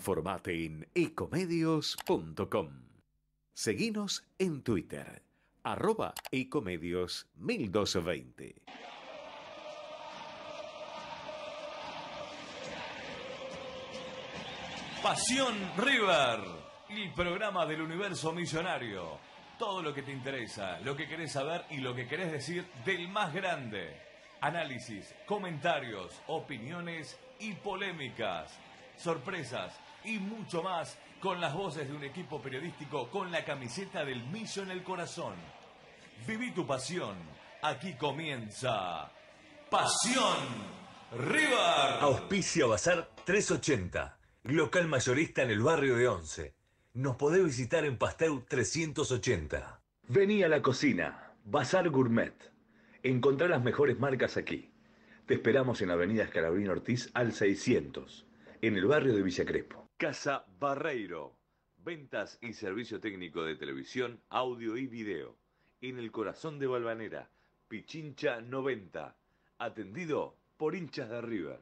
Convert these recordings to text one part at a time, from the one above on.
Informate en ecomedios.com. Seguinos en Twitter, arroba ecomedios 1220. Pasión River, el programa del universo misionario. Todo lo que te interesa, lo que querés saber y lo que querés decir del más grande. Análisis, comentarios, opiniones y polémicas. Sorpresas y mucho más con las voces de un equipo periodístico con la camiseta del Miso en el corazón. Viví tu pasión. Aquí comienza Pasión River. Auspicio Bazar 380, local mayorista en el barrio de Once. Nos podés visitar en Pasteur 380. Vení a la cocina, Bazar Gourmet. Encontrá las mejores marcas aquí. Te esperamos en Avenida Escalabrín Ortiz al 600, en el barrio de Villa Casa Barreiro. Ventas y servicio técnico de televisión, audio y video. En el corazón de Balvanera, Pichincha 90. Atendido por hinchas de River.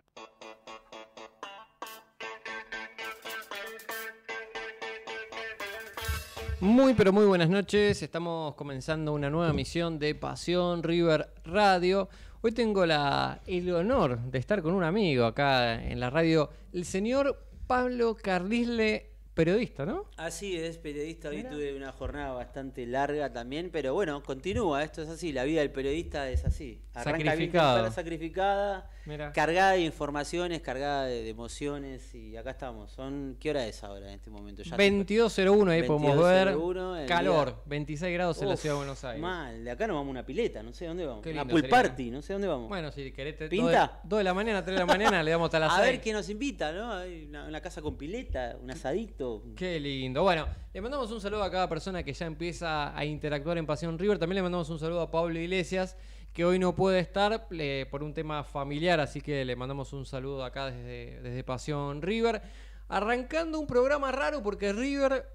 Muy pero muy buenas noches, estamos comenzando una nueva misión de Pasión River Radio. Hoy tengo la, el honor de estar con un amigo acá en la radio, el señor Pablo Carlisle periodista, ¿no? Así es, periodista. Hoy tuve una jornada bastante larga también, pero bueno, continúa. Esto es así. La vida del periodista es así. Arranca sacrificada. sacrificada cargada de informaciones, cargada de, emociones. Y acá estamos. Son ¿Qué hora es ahora en este momento? 22.01, ahí podemos ver. Calor, 26 grados en la ciudad de Buenos Aires. Mal, de acá nos vamos a una pileta, no sé dónde vamos. Una pool party, no sé dónde vamos. Bueno, si querés. Te, ¿Pinta? 2 de, la mañana, 3 de la mañana, le damos hasta las A ver quién nos invita, ¿no? Una, una casa con pileta, un asadito. Qué lindo. Bueno, le mandamos un saludo a cada persona que ya empieza a interactuar en Pasión River. También le mandamos un saludo a Pablo Iglesias, que hoy no puede estar por un tema familiar, así que le mandamos un saludo acá desde, desde Pasión River. Arrancando un programa raro porque River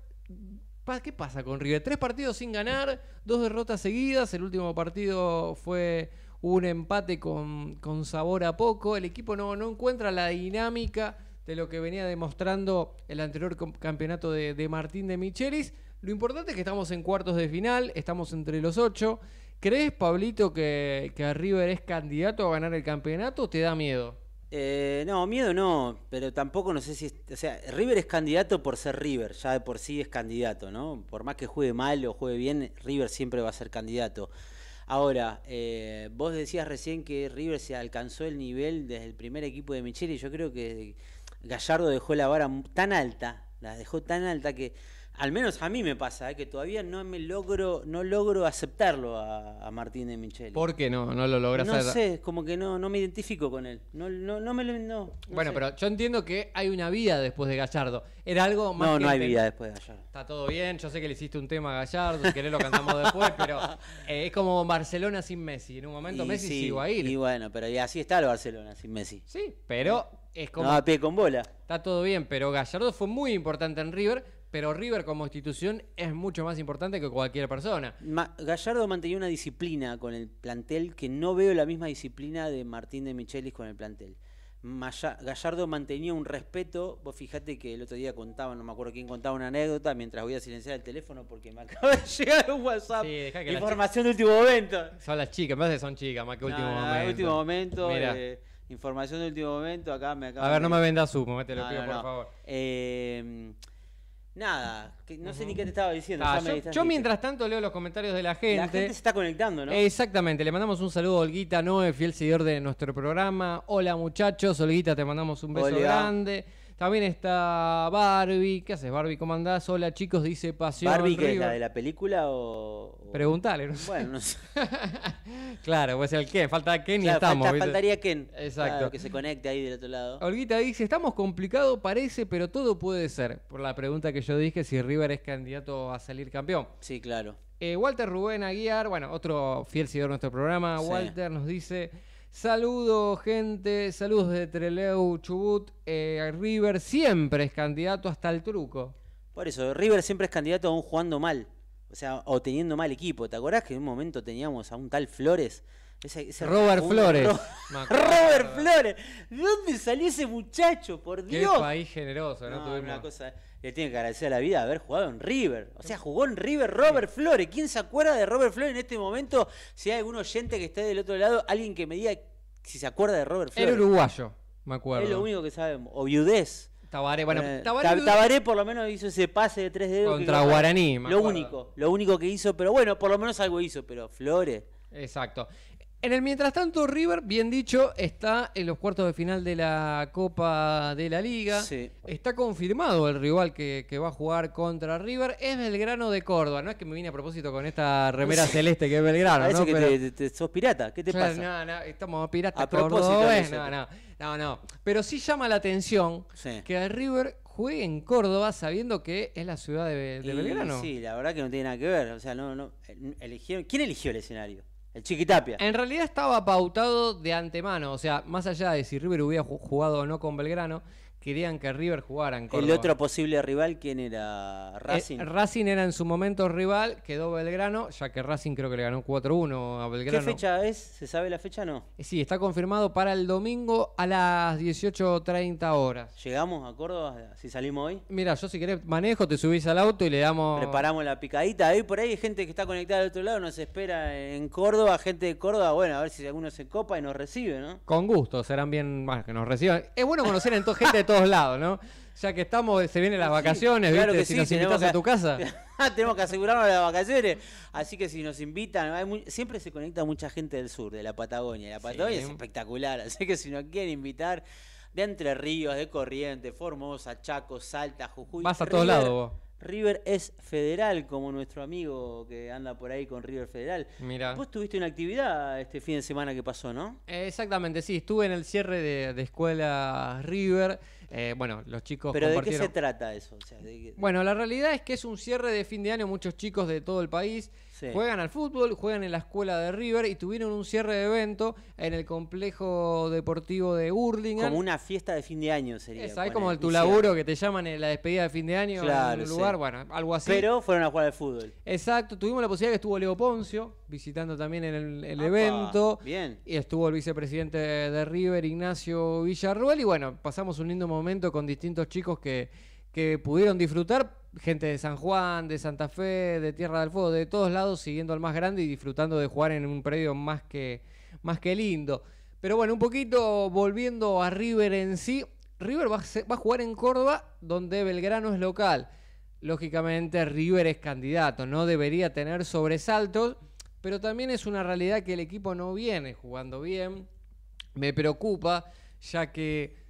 ¿Qué pasa con River? Tres partidos sin ganar, dos derrotas seguidas. El último partido fue un empate con, con sabor a poco. El equipo no, no encuentra la dinámica de lo que venía demostrando el anterior campeonato de, Martín de Michelis. Lo importante es que estamos en cuartos de final, estamos entre los ocho. ¿Crees, Pablito, que, que River es candidato a ganar el campeonato o te da miedo? Eh, no, miedo no, pero tampoco no sé si. O sea, River es candidato por ser River, ya de por sí es candidato, ¿no? Por más que juegue mal o juegue bien, River siempre va a ser candidato. Ahora, eh, vos decías recién que River se alcanzó el nivel desde el primer equipo de Michelis, Yo creo que Gallardo dejó la vara tan alta, la dejó tan alta que al menos a mí me pasa, eh, que todavía no me logro, no logro aceptarlo a, Martín de Micheli. ¿Por qué no? No lo logras No sé, como que no, no me identifico con él. No, no, me lo. bueno, pero yo entiendo que hay una vida después de Gallardo. Era algo más. No, no hay vida después de Gallardo. Está todo bien, yo sé que le hiciste un tema a Gallardo, si querés lo cantamos después, pero eh, es como Barcelona sin Messi. En un momento Messi sigue ahí. Sí, Y bueno, pero así está el Barcelona sin Messi. Sí, pero es como, no, a pie con bola. Está todo bien, pero Gallardo fue muy importante en River, pero River como institución es mucho más importante que cualquier persona. Gallardo mantenía una disciplina con el plantel que no veo la misma disciplina de Martín de Michelis con el plantel. Gallardo mantenía un respeto. Vos fijate que el otro día contaba, no me acuerdo quién contaba una anécdota mientras voy a silenciar el teléfono porque me acaba de llegar un WhatsApp. Sí, que Información de último momento. Son las chicas, me parece que son chicas, más que último momento. Último momento. Mira. Eh, Información de último momento, acá me acaba. A ver, no me vendas humo, mételo por favor. Em, nada, no sé ni qué te estaba diciendo. Ah, yo, mientras tanto leo los comentarios de la gente. La gente se está conectando, ¿no? Exactamente, le mandamos un saludo a Olguita Noe, fiel seguidor de nuestro programa. Hola muchachos, Olguita, te mandamos un beso grande. También está Barbie. ¿Qué haces, Barbie? ¿Cómo andás? Hola, chicos, dice Pasión. ¿Barbie que es la de la película o.? Preguntale, Bueno, no sé. claro, pues el qué, Falta Ken y estamos. faltaría Ken. Exacto. que se conecte ahí del otro lado. Olguita dice: Estamos complicado, parece, pero todo puede ser. Por la pregunta que yo dije, si River es candidato a salir campeón. Sí, claro. Eh, Walter Rubén Aguiar, bueno, otro fiel seguidor de nuestro programa. Walter nos dice. Saludos, gente. Saludos de Treleu, Chubut. Eh, River siempre es candidato hasta el truco. Por eso, River siempre es candidato aún jugando mal. O sea, o teniendo mal equipo. ¿Te acordás que en un momento teníamos a un tal Flores? Robert Flores. Robert Flores. ¿De dónde salió ese muchacho? Por Dios. Qué país generoso, ¿no? una cosa le tiene que agradecer a la vida haber jugado en River. O sea, jugó en River Robert Flores. ¿Quién se acuerda de Robert Flores en este momento? Si hay algún oyente que esté del otro lado, alguien que me diga si se acuerda de Robert Flores. Era uruguayo, me acuerdo. Es lo único que sabemos. O viudez. Tabaré, bueno, eh, Tabaré, por lo menos hizo ese pase de tres dedos. Contra Guaraní, Lo único, lo único que hizo, pero bueno, por lo menos algo hizo, pero Flores. Exacto. En el mientras tanto, River, bien dicho, está en los cuartos de final de la Copa de la Liga. Está confirmado el rival que, va a jugar contra River. Es Belgrano de Córdoba. No es que me vine a propósito con esta remera celeste que es Belgrano. ¿no? que te, sos pirata. ¿Qué te pasa? No, no, estamos piratas. A propósito. no, no, no, Pero sí llama la atención que River juegue en Córdoba sabiendo que es la ciudad de, Belgrano. Sí, la verdad que no tiene nada que ver. O sea, no, no. Eligieron... ¿Quién eligió el escenario? El Chiquitapia. En realidad estaba pautado de antemano, o sea, más allá de si River hubiera jugado o no con Belgrano, querían que River jugara en Córdoba. ¿El otro posible rival quién era? Racing. Eh, Racing era en su momento rival, quedó Belgrano, ya que Racing creo que le ganó 4-1 a Belgrano. ¿Qué fecha es? ¿Se sabe la fecha o no? Eh, sí, está confirmado para el domingo a las 18.30 horas. ¿Llegamos a Córdoba si salimos hoy? Mira, yo si querés manejo, te subís al auto y le damos... Preparamos la picadita. Ahí por ahí hay gente que está conectada al otro lado, nos espera en Córdoba, gente de Córdoba, bueno, a ver si alguno se copa y nos recibe, ¿no? Con gusto, serán bien... más que nos reciban. Es bueno conocer entonces gente de todo lados, ¿no? Ya que estamos, se vienen las vacaciones, ¿viste? Que si nos invitas a tu casa. tenemos que asegurarnos las vacaciones. Así que si nos invitan, siempre se conecta mucha gente del sur, de la Patagonia. La Patagonia es espectacular, así que si nos quieren invitar de Entre Ríos, de Corrientes, Formosa, Chaco, Salta, Jujuy. Vas a todos lados vos. River es federal, como nuestro amigo que anda por ahí con River Federal. Mira. Vos tuviste una actividad este fin de semana que pasó, ¿no? Eh, exactamente, sí. Estuve en el cierre de, de Escuela River. Eh, bueno, los chicos. ¿Pero de qué se trata eso? Bueno, la realidad es que es un cierre de fin de año. Muchos chicos de todo el país Juegan al fútbol, juegan en la escuela de River y tuvieron un cierre de evento en el complejo deportivo de Hurlingham. Como una fiesta de fin de año sería. Es, como el tu laburo que te llaman en la despedida de fin de año en un lugar, bueno, algo así. Pero fueron a jugar al fútbol. Exacto, tuvimos la posibilidad que estuvo Leo Poncio visitando también el, el evento. Bien. Y estuvo el vicepresidente de River, Ignacio Villarruel. Y bueno, pasamos un lindo momento con distintos chicos que, que pudieron disfrutar gente de San Juan, de Santa Fe, de Tierra del Fuego, de todos lados, siguiendo al más grande y disfrutando de jugar en un predio más que, más que lindo. Pero bueno, un poquito volviendo a River en sí. River va a, va a jugar en Córdoba, donde Belgrano es local. Lógicamente River es candidato, no debería tener sobresaltos, pero también es una realidad que el equipo no viene jugando bien. Me preocupa, ya que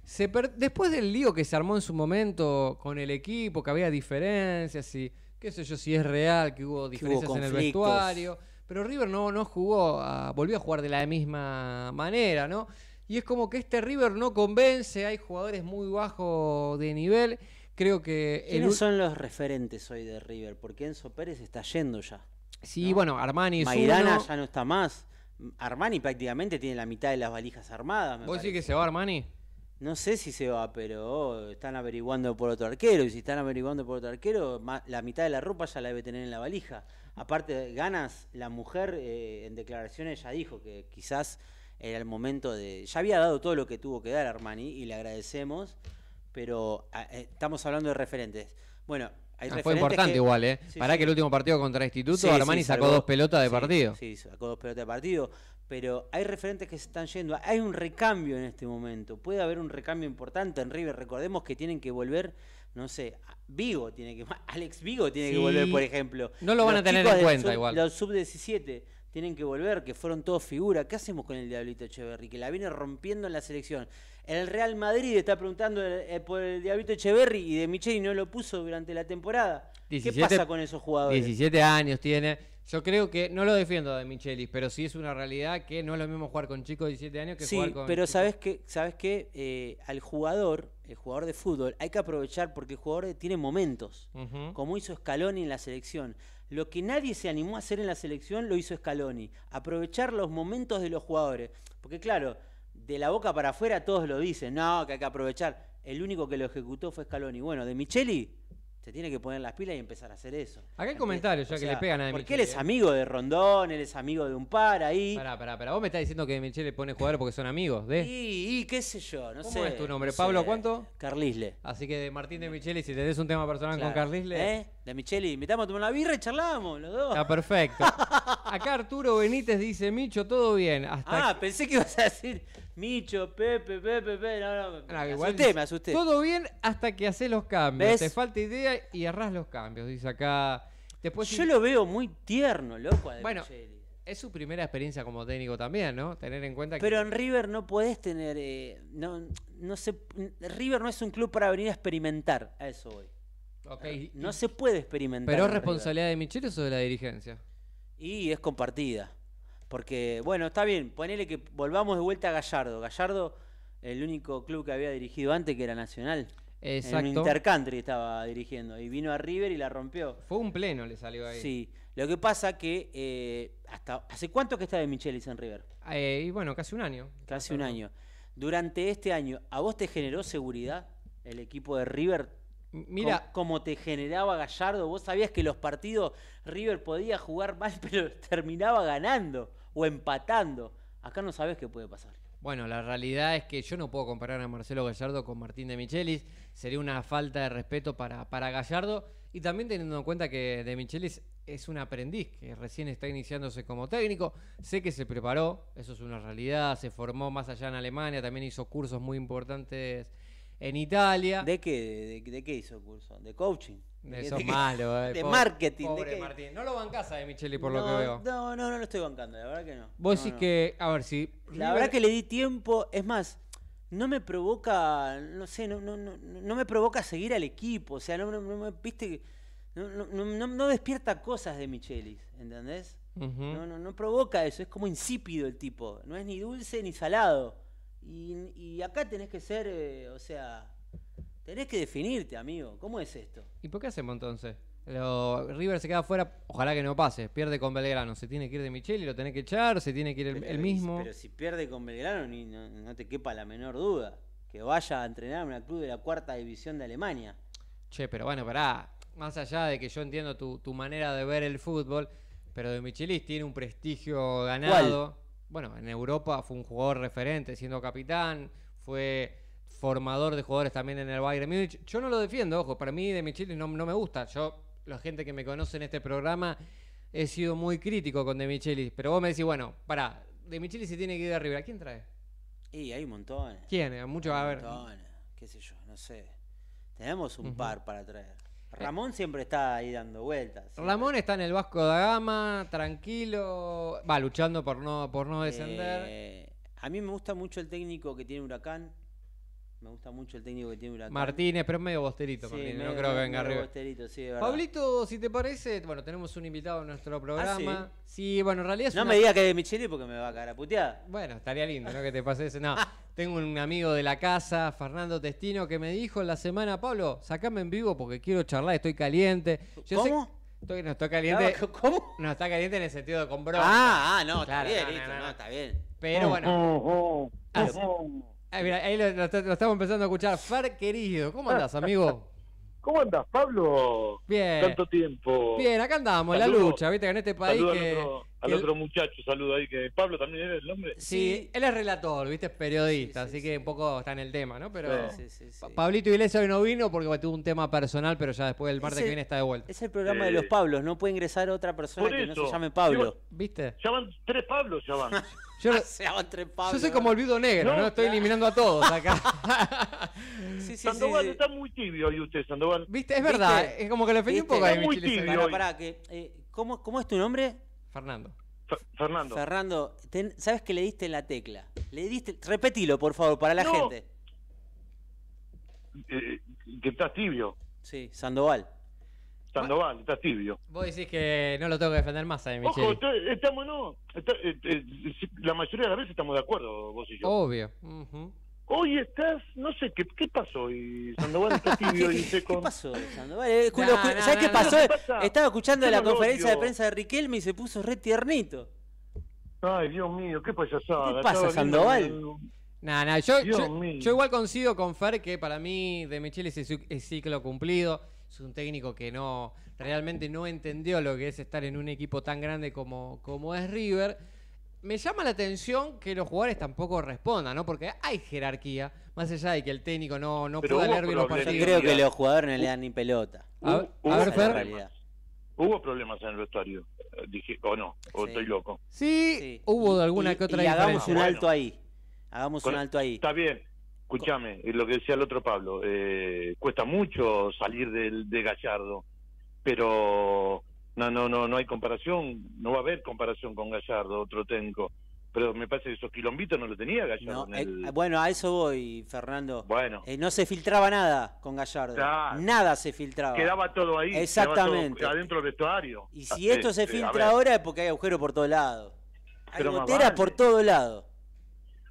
Después del lío que se armó en su momento con el equipo, que había diferencias y qué sé yo si es real, que hubo diferencias en el vestuario, pero River no, no jugó, volvió a jugar de la misma manera, ¿no? Y es como que este River no convence, hay jugadores muy bajos de nivel. Creo que. ¿Quiénes son los referentes hoy de River? Porque Enzo Pérez está yendo ya. Sí, bueno, Armani. Maidana ya no está más. Armani prácticamente tiene la mitad de las valijas armadas. ¿Vos decís que se va Armani? No sé si se va, pero están averiguando por otro arquero. Y si están averiguando por otro arquero, la mitad de la ropa ya la debe tener en la valija. Aparte, ganas, la mujer eh, en declaraciones ya dijo que quizás era el momento de. Ya había dado todo lo que tuvo que dar Armani y le agradecemos, pero ah, eh, estamos hablando de referentes. Bueno, hay ah, referentes. fue importante igual, ¿eh? Para que el último partido contra Instituto, Armani sacó dos pelotas de partido. Sí, sacó dos pelotas de partido pero hay referentes que se están yendo. Hay un recambio en este momento. Puede haber un recambio importante en River. Recordemos que tienen que volver, no sé, Vigo tiene que Alex Vigo tiene que volver, por ejemplo. No lo van a tener en cuenta igual. Los sub 17 tienen que volver, que fueron todos figura. ¿Qué hacemos con el Diablito Echeverry? Que la viene rompiendo en la selección. El Real Madrid está preguntando eh, eh, por el Diablito Echeverry y de Micheli no lo puso durante la temporada. ¿Qué pasa con esos jugadores? 17 años tiene yo creo que, no lo defiendo de micheli pero sí es una realidad que no es lo mismo jugar con chicos de 17 años que jugar con. Pero sabes que, sabes que eh, al jugador, el jugador de fútbol, hay que aprovechar porque el jugador eh, tiene momentos, como hizo Scaloni en la selección. Lo que nadie se animó a hacer en la selección lo hizo Scaloni. Aprovechar los momentos de los jugadores. Porque claro, de la boca para afuera todos lo dicen, no, que hay que aprovechar. El único que lo ejecutó fue Scaloni. Bueno, de Micheli se tiene que poner las pilas y empezar a hacer eso. Acá hay comentarios ya que le pegan a Porque él es eh. amigo de Rondón, él es amigo de un par ahí. Pará, pará, pará. Vos me estás diciendo que Michele pone jugador porque son amigos de. Y, y qué sé yo, no sé. ¿Cómo es tu nombre? ¿Pablo cuánto? Carlisle. Así que de Martín de si si des un tema personal con Carlisle. ¿Eh? De michelle invitamos a tomar una birra y charlamos los dos. Está perfecto. Acá Arturo Benítez dice: Micho, todo bien. Hasta ah, pensé que ibas a decir. Micho, Pepe, Pepe, Pepe. No, no, me, es ah, asusté, me asusté. Todo bien hasta que haces los cambios. Te falta idea y errás los cambios, dice acá. Después, Yo lo veo muy tierno, loco, Bueno, es su primera experiencia como técnico también, ¿no? Tener en cuenta que... Pero en River no podés tener... Eh, no, no River no es un club para venir a experimentar a eso hoy. Okay. No se puede experimentar. ¿Pero es responsabilidad de michelle o de la dirigencia? Y es compartida. Porque, bueno, está bien, ponele que volvamos de vuelta a Gallardo. Gallardo, el único club que había dirigido antes, que era Nacional. Exacto. En Intercountry estaba dirigiendo. Y vino a River y la rompió. Fue un pleno, le salió ahí. Sí. Lo que pasa que. Eh, hasta ¿Hace cuánto que está de Michelis en River? Eh, y bueno, casi un año. Casi un año. Durante este año, ¿a vos te generó seguridad el equipo de River Mira, como te generaba Gallardo, vos sabías que los partidos River podía jugar mal, pero terminaba ganando o empatando. Acá no sabes qué puede pasar. Bueno, la realidad es que yo no puedo comparar a Marcelo Gallardo con Martín de Michelis. Sería una falta de respeto para, para Gallardo. Y también teniendo en cuenta que de Michelis es un aprendiz que recién está iniciándose como técnico. Sé que se preparó, eso es una realidad. Se formó más allá en Alemania, también hizo cursos muy importantes en Italia. ¿De qué, de, qué hizo curso? ¿De coaching? De Eso malo, eh, De marketing. Pobre Martín. No lo bancás a De por lo que veo. No, no, no lo estoy bancando, la verdad que no. Vos decís que, a ver si. La verdad que le di tiempo, es más, no me provoca, no sé, no, no, no, me provoca seguir al equipo, o sea, no, me, viste, no, despierta cosas de Michelis, ¿entendés? no, no, no provoca eso, es como insípido el tipo, no es ni dulce ni salado. Y, acá tenés que ser, eh, o sea, tenés que definirte, amigo. ¿Cómo es esto? ¿Y por qué hacemos entonces? Lo, River se queda afuera, ojalá que no pase. Pierde con Belgrano, se tiene que ir de Michel lo tenés que echar, se tiene que ir el, mismo. Pero si pierde con Belgrano, ni, no, te quepa la menor duda que vaya a entrenar a una club de la cuarta división de Alemania. Che, pero bueno, pará. Más allá de que yo entiendo tu, manera de ver el fútbol, pero de Michelis tiene un prestigio ganado bueno, en Europa fue un jugador referente siendo capitán, fue formador de jugadores también en el Bayern Múnich. Yo no lo defiendo, ojo, para mí de Michelis no, me gusta. Yo, la gente que me conoce en este programa, he sido muy crítico con de Michelis. Pero vos me decís, bueno, para de Michelis se tiene que ir de arriba. ¿Quién trae? Y hay un montón. ¿Quién? Muchos, a ver. Un montón, qué sé yo, no sé. Tenemos un par para traer. Ramón siempre está ahí dando vueltas. Ramón está en el Vasco da Gama, tranquilo, va luchando por no, por no descender. Eh, a mí me gusta mucho el técnico que tiene Huracán, me gusta mucho el técnico que tiene Huracán. Martínez, pero es medio bosterito, Martínez. no creo que venga arriba. sí, de Pablito, si te parece, bueno, tenemos un invitado en nuestro ah, programa. sí? sí? bueno, en realidad es No me digas que es de Micheli porque me va a cagar Bueno, estaría lindo, ¿no? Que te pase eso. No, tengo un amigo de la casa, Fernando Testino, que me dijo en la semana, Pablo, sacame en vivo porque quiero charlar, estoy caliente. ¿Cómo? Estoy, no está caliente. ¿Cómo? No está caliente en el sentido de con broma Ah, ah, no, está bien, está bien. Pero bueno. Ah, ahí lo, estamos empezando a escuchar. Far querido, ¿cómo andas amigo? ¿Cómo andas Pablo? Bien. Tanto tiempo. Bien, acá andamos, en la lucha, viste, que en este país que, al otro muchacho, saludo ahí, que Pablo también era el nombre. Sí, él es relator, viste, es periodista, así que un poco está en el tema, ¿no? Pero Pablito Iglesias hoy no vino porque tuvo un tema personal, pero ya después del martes que viene está de vuelta. Es el programa de los Pablos, no puede ingresar otra persona que no se llame Pablo. ¿Viste? llaman tres Pablos, ya van. Yo, ah, yo, soy como olvido negro, ¿no? Estoy eliminando a todos acá. sí, Sandoval está muy tibio hoy usted, Sandoval. Viste, es verdad. Es como que le pedí un poco a mi tibio Pará, eh, ¿cómo es tu nombre? Fernando. Fernando. Fernando, sabes que le diste en la tecla. Le diste, repetilo, por favor, para la gente. Eh, que estás tibio. Sí, Sandoval. Sandoval, está tibio. Vos decís que no lo tengo que defender más a Micheli. Ojo, estamos no. Eh, eh, la mayoría de las veces estamos de acuerdo, vos y yo. Obvio. Hoy estás, no sé, ¿qué, pasó Y Sandoval está tibio y seco. ¿Qué pasó, Sandoval? Eh, ¿Sabes qué pasó? Estaba escuchando la conferencia de prensa de Riquelme y se puso re tiernito. Ay, Dios mío, qué payasada. ¿Qué pasa, Sandoval? Nada, nada, yo, igual coincido con Fer que para mí De Michele es, ciclo cumplido. Es un técnico que no realmente no entendió lo que es estar en un equipo tan grande como, como es River me llama la atención que los jugadores tampoco respondan, ¿no? Porque hay jerarquía, más allá de que el técnico no, pueda leer bien los partidos. Yo creo que los jugadores no le dan ni pelota. A, ver, Hubo problemas en el vestuario, eh, dije, o no, o estoy loco. Sí, hubo alguna que otra y hagamos un alto ahí. Hagamos un alto ahí. Está bien, escúchame, lo que decía el otro Pablo, eh, cuesta mucho salir de Gallardo, pero no, no, no, no hay comparación, no va a haber comparación con Gallardo, otro tenco. Pero me parece que esos quilombitos no lo tenía Gallardo. Eh, bueno, a eso voy, Fernando. Bueno. Eh, no se filtraba nada con Gallardo. Nada se filtraba. Quedaba todo ahí. Exactamente. Todo adentro del vestuario. Y si esto este, se filtra ahora es porque hay agujeros por todos lados. Hay goteras por todos lados.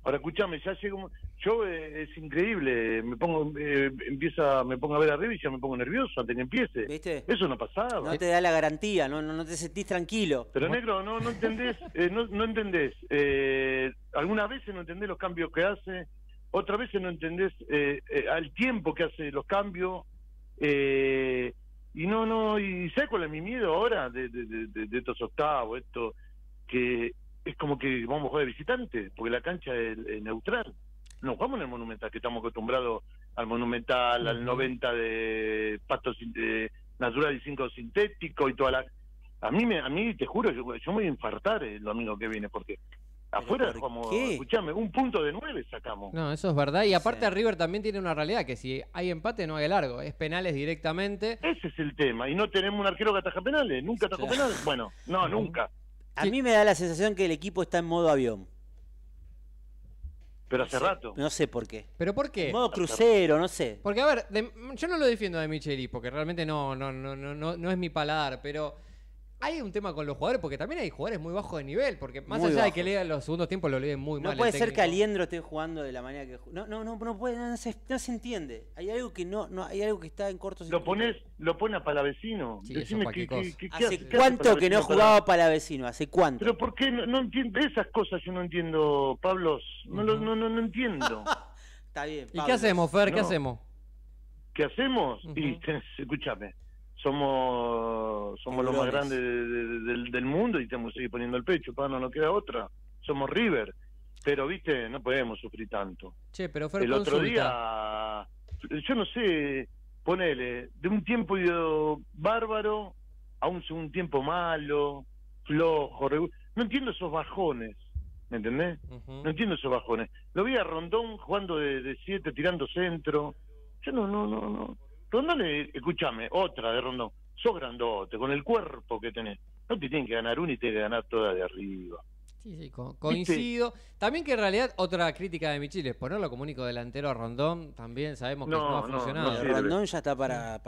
Ahora, escúchame, ya llegó yo es increíble, me pongo, eh, empieza, me pongo a ver arriba y ya me pongo nervioso antes que empiece. Eso no pasaba. No te da la garantía, no, no, te sentís tranquilo. Pero negro, no, no entendés, eh, no, no, entendés. Eh, algunas veces no entendés los cambios que hace, otras veces no entendés al tiempo que hace los cambios. y no, no, y cuál es mi miedo ahora de, estos octavos? Esto, que es como que vamos a jugar de visitante, porque la cancha es neutral no jugamos en el Monumental, que estamos acostumbrados al Monumental, al 90 de pasto de natural y 5 sintético y toda la... A mí, me, a mí te juro, yo, yo me voy a infartar el domingo que viene, porque Afuera, como, escuchame, un punto de nueve sacamos. No, eso es verdad. Y aparte, River también tiene una realidad: que si hay empate, no hay largo. Es penales directamente. Ese es el tema. Y no tenemos un arquero que ataja penales. Nunca atajó penales. Bueno, no, nunca. A mí me da la sensación que el equipo está en modo avión. Pero hace rato. No sé por qué. ¿Pero por qué? Modo crucero, no sé. Porque, a ver, yo no lo defiendo de Micheli, porque realmente no, no, no, no, no, no es mi paladar, pero hay un tema con los jugadores, porque también hay jugadores muy bajos de nivel, porque más allá de que lean los segundos tiempos, lo leen muy mal. No puede ser que Aliendro esté jugando de la manera que no no no no puede no se, no se entiende. Hay algo que no, no hay algo que está en corto Lo pones lo pone a Palavecino. Decime ¿qué hace cuánto que no jugaba Palavecino, hace cuánto. Pero por qué no, no entiendo esas cosas, yo no entiendo, Pablos, no lo, no, no entiendo. está bien. ¿Y qué hacemos, Fer? ¿Qué hacemos? ¿Qué hacemos? escúchame somos somos los más grandes del mundo y tenemos que seguir poniendo el pecho, para no nos queda otra. Somos River, pero viste, no podemos sufrir tanto. pero el otro día, yo no sé, ponele, de un tiempo bárbaro a un, tiempo malo, flojo, no entiendo esos bajones. ¿Me entendés? No entiendo esos bajones. Lo vi a Rondón jugando de siete tirando centro. Yo no, no, no, no Rondón, eh, escúchame, otra de Rondón, sos grandote, con el cuerpo que tenés. No te tienen que ganar una y te que ganar toda de arriba. Sí, sí, coincido. También que en realidad otra crítica de Michiles, por ponerlo como único delantero a Rondón, también sabemos que no, ha funcionado. Eh, Rondón ya está para,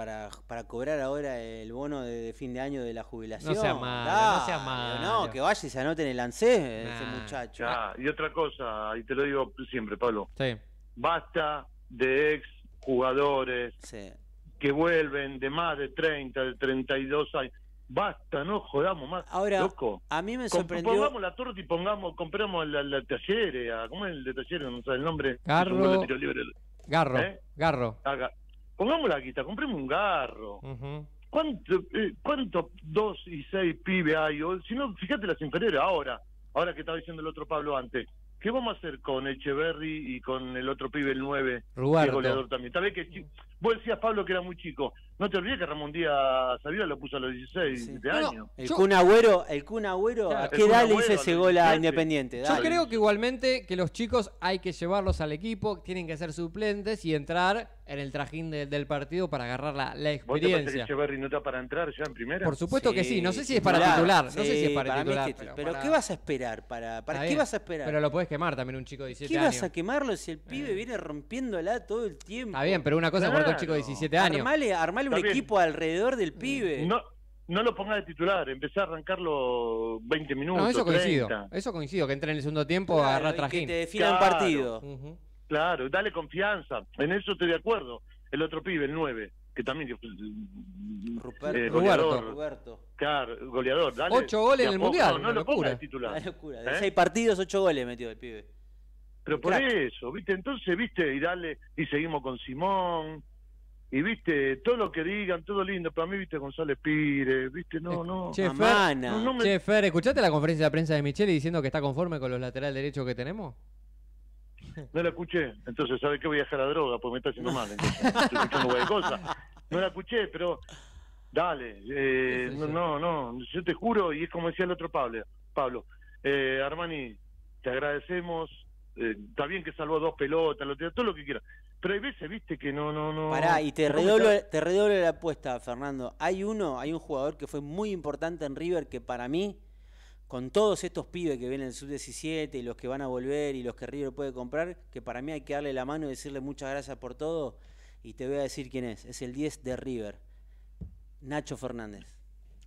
cobrar ahora el bono de, fin de año de la jubilación. No sea malo, no sea malo. No, que vaya y se anote en el ANSES ese muchacho. Ah, y otra cosa, y te lo digo siempre, Pablo. Sí. Basta de ex jugadores. Sí que vuelven de más de 30, de 32 años. Basta, no jodamos más. Ahora, a mí me sorprendió. Pongamos la torta y pongamos, compramos la, la ¿cómo es el de taller, No sé el nombre. Garro. libre. Garro. ¿Eh? Garro. Ah, pongamos la guita, compremos un garro. ¿Cuántos eh, cuánto dos y seis pibes hay? si no, fíjate las inferiores ahora. Ahora que estaba diciendo el otro Pablo antes. ¿Qué vamos a hacer con Echeverry y con el otro pibe, el 9, el goleador también? vos decías, Pablo, que era muy chico. No te olvides que Ramón Díaz sabía lo puso a los 16 de El Kun Agüero, el ¿a qué edad le hice ese gol a Independiente? Yo creo que igualmente que los chicos hay que llevarlos al equipo, tienen que ser suplentes y entrar en el trajín del partido para agarrar la, la experiencia. ¿Vos te para entrar ya en primera? Por supuesto que sí, no sé si es para titular, no sé si es para, titular. pero, ¿qué vas a esperar? ¿Para, para qué vas a esperar? Pero lo puedes quemar también un chico de 17 años. ¿Qué vas a quemarlo si el eh. pibe viene rompiéndola todo el tiempo? Ah, bien, pero una cosa claro. por un chico de 17 años. Armale, un equipo alrededor del mm, pibe. No, no lo pongas de titular, empecé a arrancarlo 20 minutos. No, eso coincido. Eso coincido, que entre en el segundo tiempo a agarrar trajín. Que te defina partido. Claro, dale confianza. En eso estoy de acuerdo. El otro pibe, el 9, que también. Mm, eh, Ruperto, goleador. Roberto, Roberto. Claro, goleador. Dale, ocho goles en el Mundial. No, no lo locura. el titular. locura. De ¿eh? seis partidos, ocho goles metió el pibe. Pero por eso, ¿viste? Entonces, ¿viste? Y dale, y seguimos con Simón. Y viste, todo lo que digan, todo lindo, pero a mí viste González Pires, viste, no, no. Che, ¿escuchaste la conferencia de prensa de Michele diciendo que está conforme con los laterales derechos que tenemos? No la escuché. Entonces, ¿sabe que Voy a dejar la droga porque me está haciendo mal. No la escuché, pero dale. Eh, no, no, Yo te juro, y es como decía el otro Pablo. Pablo, eh, Armani, te agradecemos. Eh, está bien que salvó dos pelotas, lo, todo lo que quieras. Pero hay veces, viste, que no, no, no. Pará, y te redoblo, te la apuesta, Fernando. Hay uno, hay un jugador que fue muy importante en River que para mí con todos estos pibes que vienen el sub-17 y los que van a volver y los que River puede comprar, que para mí hay que darle la mano y decirle muchas gracias por todo. Y te voy a decir quién es. Es el 10 de River. Nacho Fernández.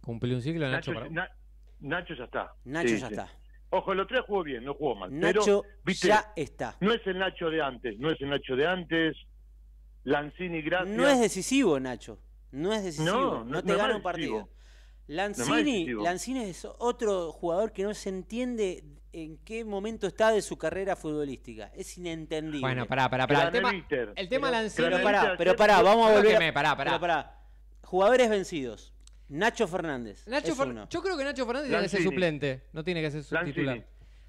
Cumplió un ciclo, Nacho. Nacho, Nacho ya está. Nacho ya está. Ojo, el otro jugó bien, no jugó mal. Nacho ya está. No es el Nacho de antes, no es el Nacho de antes. Lanzini, gracias. No es decisivo, Nacho. No es decisivo. No, te gana un partido. Lanzini, es otro jugador que no se entiende en qué momento está de su carrera futbolística. Es inentendible. Bueno, pará, pará, pará. El tema, el pero, Lanzini. Pero pará, vamos a volver. pará, pará. Jugadores vencidos. Nacho Fernández. Nacho Yo creo que Nacho Fernández Lanzini. tiene que ser suplente, no tiene que ser titular.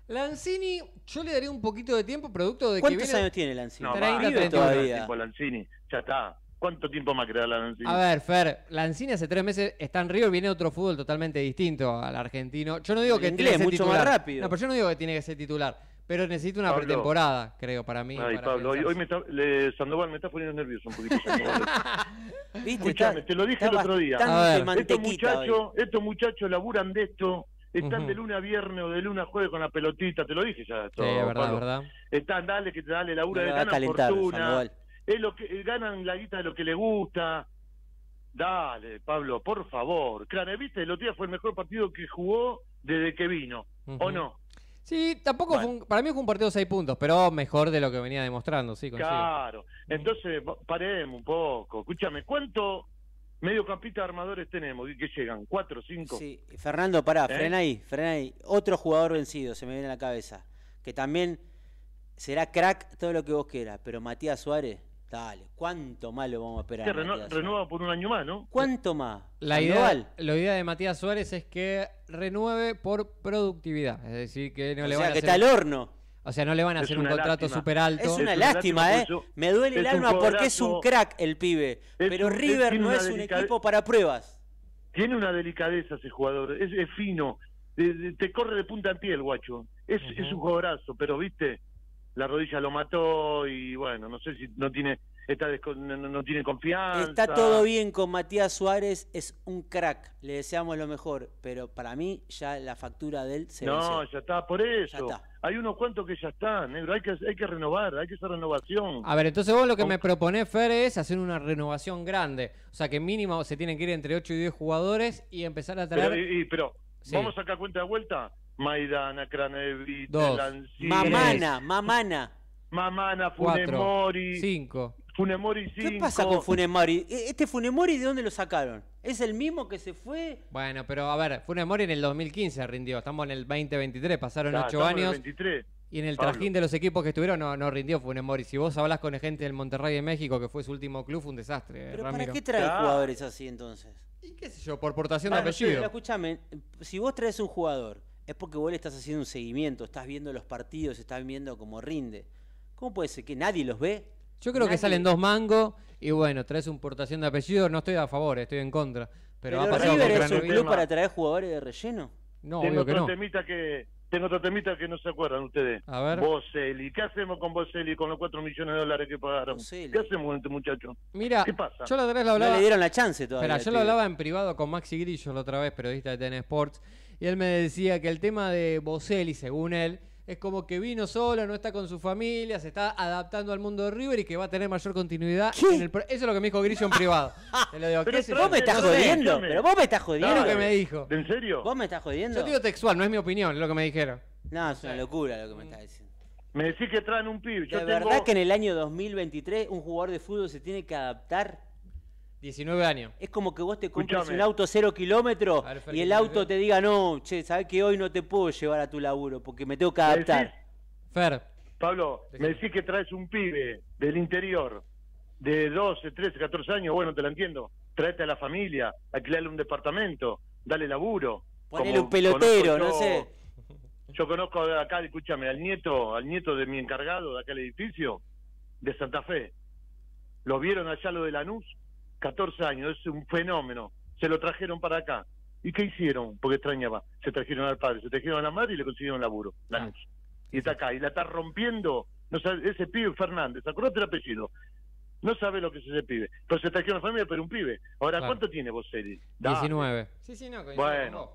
Lanzini. yo le daría un poquito de tiempo producto de que viene... ¿Cuántos años tiene Lanzini? No, ahí todavía. ya está. ¿Cuánto tiempo más queda Lanzini? A ver, Fer, la Lanzini hace tres meses está en Río y viene otro fútbol totalmente distinto al argentino. Yo no digo que inglés, tiene que ser mucho Más rápido. No, pero yo no digo que tiene que ser titular. Pero necesito una pretemporada, creo, para mí. Ay, Pablo, hoy, me está, le, Sandoval me está poniendo nervioso un poquito. ¿Viste? Escuchame, te lo dije el otro día. Estos muchachos, estos muchachos laburan de esto están de luna a viernes o de luna a jueves con la pelotita, te lo dije ya. Todo, sí, es verdad, verdad. Están, dale, que te dale labura de la fortuna es lo que eh, ganan la guita de lo que le gusta. Dale, Pablo, por favor. Claro, viste, el otro día fue el mejor partido que jugó desde que vino, ¿o no? Sí, tampoco fue para mí fue un partido de seis puntos, pero mejor de lo que venía demostrando, sí. Claro, entonces paremos un poco. Escúchame, ¿cuánto de armadores tenemos que llegan? ¿Cuatro, cinco? Sí, Fernando, pará, ¿Eh? frena ahí, frena ahí. Otro jugador vencido se me viene a la cabeza, que también será crack todo lo que vos quieras, pero Matías Suárez ¿cuánto más lo vamos a esperar? Este renueva por un año más, ¿no? ¿Cuánto más? La idea, la idea de Matías Suárez es que renueve por productividad. Es decir, que no le van a que está el horno. O sea, no le van a hacer un contrato súper alto. Es una, lástima, ¿eh? Me duele el alma porque es un crack el pibe. Pero River no es un equipo para pruebas. Tiene una delicadeza ese jugador. Es, fino. Te, corre de punta en pie el guacho. Es, es un jugadorazo, pero viste la rodilla lo mató y bueno, no sé si no tiene no, tiene confianza. Está todo bien con Matías Suárez, es un crack, le deseamos lo mejor, pero para mí ya la factura de él se No, ya está, por eso. Hay unos cuantos que ya están, negro, hay que, renovar, hay que hacer renovación. A ver, entonces vos lo que me proponés, Fer, es hacer una renovación grande. O sea, que mínimo se tienen que ir entre 8 y 10 jugadores y empezar a traer... Pero, ¿vamos a sacar cuenta de vuelta? Maidana, Cranevite, Mamana, Mamana. Mamana, Funemori. Funemori 5. ¿Qué pasa con Funemori? E-, ¿Este Funemori de dónde lo sacaron? ¿Es el mismo que se fue? Bueno, pero a ver, Funemori en el 2015 rindió. Estamos en el 2023, pasaron ocho años. Y en el trajín de los equipos que estuvieron no, rindió Funemori. Si vos hablas con gente del Monterrey de México, que fue su último club, fue un desastre. ¿Pero para qué traes jugadores así entonces? ¿Y qué sé yo? Por portación de apellido. Sí, escúchame, si vos traes un jugador es porque vos le estás haciendo un seguimiento, estás viendo los partidos, estás viendo cómo rinde. ¿Cómo puede ser que nadie los ve? Yo creo que salen dos mangos y bueno, traes un portación de apellido. No estoy a favor, estoy en contra. Pero, River es un club para traer jugadores de relleno. No, obvio que no. Temita que, tengo temita que no se acuerdan ustedes. A ver. ¿Qué hacemos con y con los 4 millones de dólares que pagaron? ¿Qué hacemos con este muchacho? Mira, Yo la otra vez lo hablaba. le dieron la chance todavía. yo lo hablaba en privado con Maxi Grillo la otra vez, periodista de Ten Sports y él me decía que el tema de Boselli, según él, es como que vino solo, no está con su familia, se está adaptando al mundo de River y que va a tener mayor continuidad. En el Eso es lo que me dijo Grillo en privado. Te lo digo, pero, pero vos me estás jodiendo, pero vos me estás jodiendo. lo que me dijo. ¿En serio? Vos me estás jodiendo. Yo digo textual, no es mi opinión, es lo que me dijeron. No, es una locura lo que me estás diciendo. Me decís que traen un pibe. Yo verdad que en el año 2023 un jugador de fútbol se tiene que adaptar 19 años. Es como que vos te compras un auto cero kilómetros y el auto te diga, no, che, sabés que hoy no te puedo llevar a tu laburo porque me tengo que adaptar. Fer. Pablo, me decís que traes un pibe del interior de 12, 13, 14 años, bueno, te lo entiendo. Traete a la familia, alquilale un departamento, dale laburo. Ponele un pelotero, no sé. Yo conozco acá, escúchame, al nieto, al nieto de mi encargado de acá edificio, de Santa Fe. Lo vieron allá lo de Lanús, 14 años, es un fenómeno. Se lo trajeron para acá. ¿Y qué hicieron? Porque extrañaba. Se trajeron al padre, se trajeron a la madre y le consiguieron laburo. La ah. noche. Y está acá, y la está rompiendo. No ese pibe Fernández, acordate el apellido. No sabe lo que es ese pibe. Pero se trajeron a la familia, pero un pibe. Ahora, ¿cuánto tiene vos, Eli? 19. Sí, sí, no, bueno.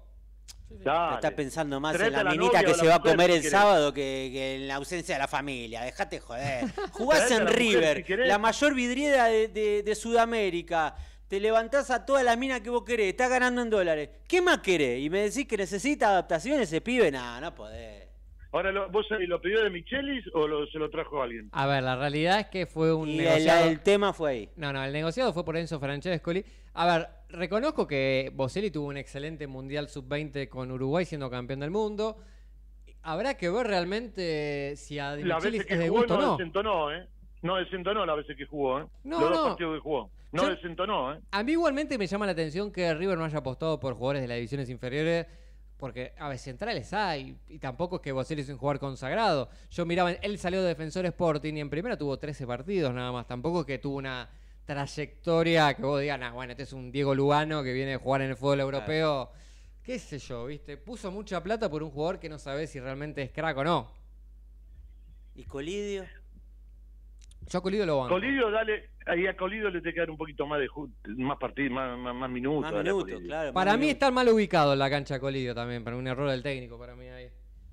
Estás Está pensando más en la, minita que se va a comer el sábado que, en la ausencia de la familia. Dejate joder. Jugás en River, la mayor vidriera de, Sudamérica. Te levantás a toda la mina que vos querés. Estás ganando en dólares. ¿Qué más querés? Y me decís que necesita adaptaciones ese pibe. nada, no podés. Ahora, lo, ¿vos lo pidió de Michelis o se lo trajo alguien? A ver, la realidad es que fue un El, tema fue ahí. No, no, el negociado fue por Enzo Francescoli. A ver, reconozco que Boselli tuvo un excelente Mundial Sub-20 con Uruguay siendo campeón del mundo. Habrá que ver realmente si a Di Michelis es de gusto o no. Desentonó, ¿eh? No desentonó la que jugó, ¿eh? No, Los no. que jugó. No desentonó, ¿eh? A mí igualmente me llama la atención que River no haya apostado por jugadores de las divisiones inferiores porque a ver, centrales hay, y tampoco es que Bocelli es un jugador consagrado. Yo miraba, él salió de Defensor Sporting y en primera tuvo 13 partidos nada más, tampoco es que tuvo una trayectoria que vos digas, bueno, este es un Diego Lugano que viene a jugar en el fútbol europeo. Qué sé yo, ¿viste? Puso mucha plata por un jugador que no sabe si realmente es crack o no. ¿Y Colidio? Yo Colidio lo banco. Colidio, dale, Ahí a Colido le te dar un poquito más de más partidos, más, más, más, minutos. para mí está mal ubicado en la cancha Colido también, para un error del técnico para mí ahí.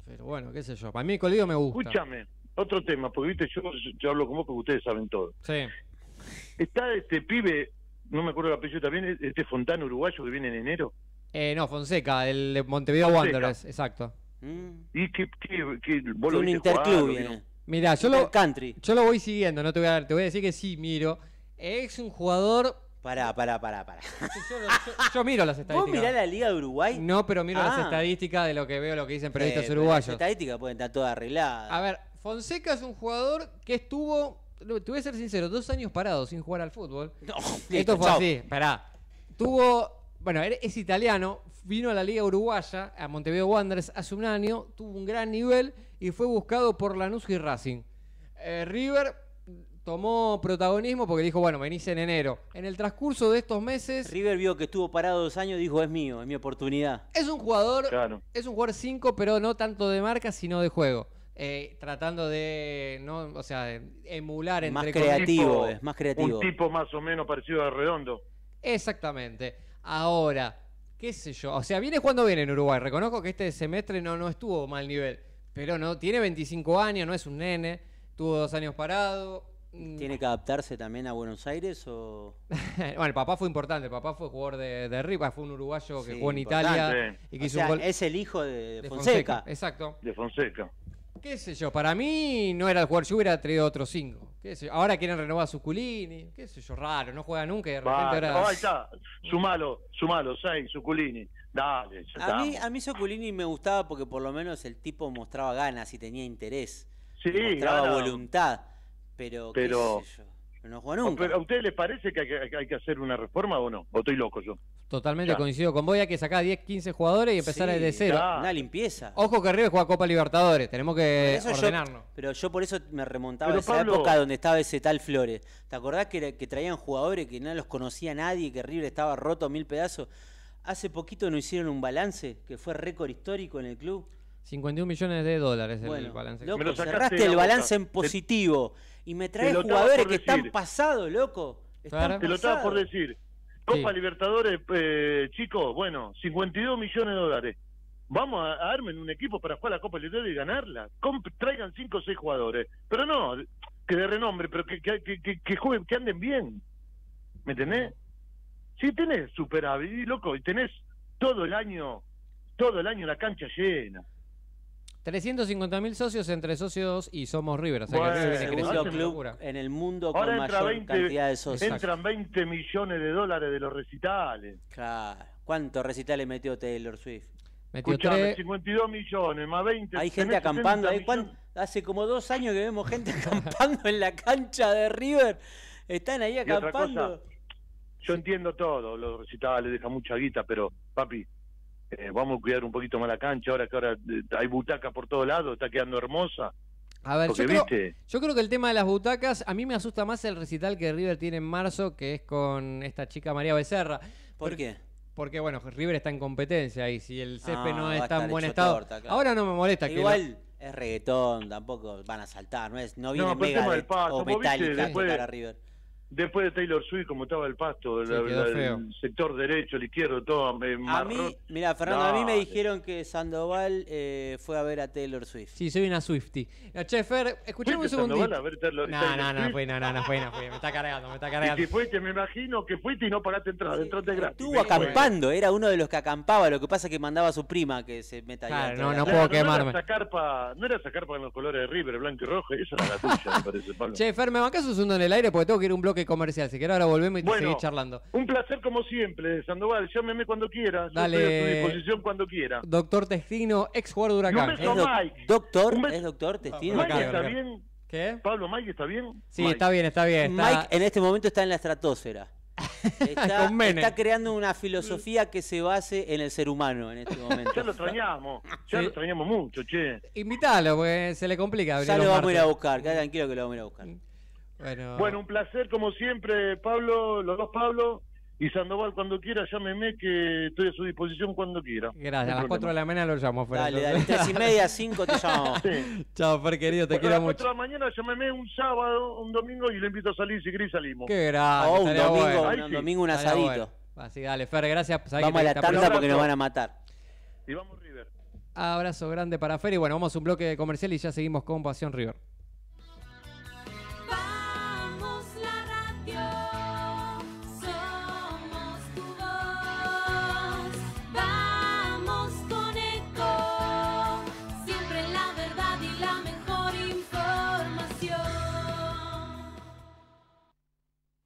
Pero bueno, qué sé yo. Para mí Colido me gusta. Escúchame, otro tema, porque viste, yo, hablo con vos porque ustedes saben todo. Sí. Está este pibe, no me acuerdo el apellido también, este fontán uruguayo que viene en enero. Eh, no, Fonseca, el de Montevideo Wanderers, exacto. Mm. ¿Y que que vos un interclub Mirá, yo lo, yo lo voy siguiendo, no te voy a te voy a decir que sí, miro. Es un jugador. Pará, pará, pará, pará. Yo, miro las estadísticas. ¿Vos mirás la Liga de Uruguay? No, pero miro las ah. estadísticas de lo que veo, lo que dicen periodistas uruguayos. Las estadísticas pueden estar todas arregladas. A ver, Fonseca es un jugador que estuvo, te voy a ser sincero, dos años parado sin jugar al fútbol. Esto fue así, pará. Tuvo, bueno, es italiano, vino a la Liga Uruguaya, a Montevideo Wanderers, hace un año, tuvo un gran nivel y fue buscado por Lanús y Racing. Eh, River tomó protagonismo porque dijo, bueno, venís en enero. En el transcurso de estos meses... River vio que estuvo parado dos años y dijo, es mío, es mi oportunidad. Es un jugador, es un jugador 5, pero no tanto de marca, sino de juego. Eh, tratando de, o sea, emular entre más creativo, es más creativo. Un tipo más o menos parecido a Redondo. Exactamente. Ahora, qué sé yo. O sea, viene cuando viene en Uruguay. Reconozco que este semestre no, no estuvo mal nivel. Pero no, tiene 25 años, no es un nene. Tuvo dos años parado. Mm. ¿Tiene que adaptarse también a Buenos Aires o...? bueno, el papá fue importante, el papá fue jugador de, de Ripa, fue un uruguayo que jugó en Italia. Y que o sea, es el hijo de, Fonseca. Exacto. De Fonseca qué sé yo, para mí no era el jugador, yo hubiera traído otros cinco. ¿Qué sé yo? Ahora quieren renovar a Suculini, qué sé yo, raro, no juega nunca y de repente ahora... ahí está, sumalo, sumalo, seis, Suculini, dale. A mí, a mí Suculini me gustaba porque por lo menos el tipo mostraba ganas y tenía interés, sí, mostraba voluntad, pero, pero... qué sé yo. Pero no ¿A ustedes les parece que hay, que hacer una reforma o no? ¿O estoy loco yo? Totalmente coincido con vos, hay que sacar 10, 15 jugadores y empezar desde cero. Una limpieza. Ojo que River juega Copa Libertadores, tenemos que ordenarnos. pero yo por eso me remontaba a esa época donde estaba ese tal Flores. ¿Te acordás que, traían jugadores que no los conocía nadie, que River estaba roto a mil pedazos? Hace poquito no hicieron un balance que fue récord histórico en el club. 51 millones de dólares el balance. Loco, cerraste el balance en positivo. Y me trae jugadores que están pasados, loco. Te lo estaba por decir. Copa Libertadores, eh, chicos, bueno, 52 millones de dólares. Vamos a, armar un equipo para jugar la Copa Libertadores y ganarla. traigan 5 o 6 jugadores. Pero no, que de renombre, pero que, que, que, que anden bien. ¿Me entendés? Sí, tenés superávit, loco, y tenés todo el año, todo el año la cancha llena. 350 mil socios entre socios y somos River. el club en el mundo con Ahora cantidad de socios. Entran 20 millones de dólares de los recitales. Claro. ¿Cuántos recitales metió Taylor Swift? Metió 52 millones más 20. Hay gente acampando. ¿eh? hace como dos años que vemos gente acampando en la cancha de River. Están ahí acampando. yo entiendo todo. Los recitales dejan mucha guita, pero papi, eh, vamos a cuidar un poquito más la cancha, ahora que ahora eh, hay butacas por todos lados, está quedando hermosa. A ver, yo, creo, que el tema de las butacas, a mí me asusta más el recital que River tiene en marzo, que es con esta chica María Becerra. ¿Por, qué? Porque, bueno, River está en competencia y si el césped ah, no está en buen estado. Ahora no me molesta. Igual que es reggaetón, tampoco van a saltar, no, es, no viene mega o metálica Para River. Después de Taylor Swift, como estaba el pasto, la, la, el sector derecho, el izquierdo, todo. Eh, a mí, mira, Fernando, a mí me eh. dijeron que Sandoval eh, fue a ver a Taylor Swift. Sí, soy una Swifty. No, eh, che, Fer, escuchame un segundo Sandoval a ver Taylor, no, no, no, Fue, no, no, no, fue, no, fue, me está cargando, me está cargando. Y que fuiste, me imagino que fuiste y no paraste entrar, sí, entraste gratis. Estuvo acampando, era uno de los que acampaba, lo que pasa es que mandaba a su prima que se meta claro, no, no puedo quemarme. No era esa carpa, no era esa carpa con los colores de River, blanco y rojo, esa era la tuya, me parece, Pablo. Che, Fer, ¿me mancás un segundo en el aire? Porque tengo que ir un bloque comercial. Si querés, ahora volvemos y bueno, seguir charlando. Un placer como siempre, Sandoval. Llámeme cuando quiera. Dale. Yo estoy a tu disposición cuando quiera. Doctor Testino, ex jugador de Huracán. Doctor, es doctor ah, Testino. Mike está bien. ¿Qué? Pablo, Mike está bien. Sí, está bien, está bien. Mike en este momento está en la estratosfera. Está, creando una filosofía que se base en el ser humano en este momento. Ya lo extrañamos, ya lo extrañamos mucho, che. Invítalo, porque se le complica. Ya lo vamos a ir a buscar, queda tranquilo que lo vamos a ir a buscar. Mm. Bueno. un placer como siempre, Pablo, los dos Pablo. Y Sandoval, cuando quiera, llámeme que estoy a su disposición cuando quiera. Gracias, a las 4 de la mañana lo llamo. Fer, dale, dale, 3 y media, 5 te llamo. Chao, Fer, querido, te quiero mucho. A las 4 de la mañana llámeme un sábado, un domingo y le invito a salir, si querés salimos. Qué grave, oh, un domingo, un, domingo, un asadito. Así, dale, Fer, gracias. vamos a la tarta porque nos van a matar. Y vamos River. Abrazo grande para Fer y bueno, vamos a un bloque comercial y ya seguimos con Pasión River.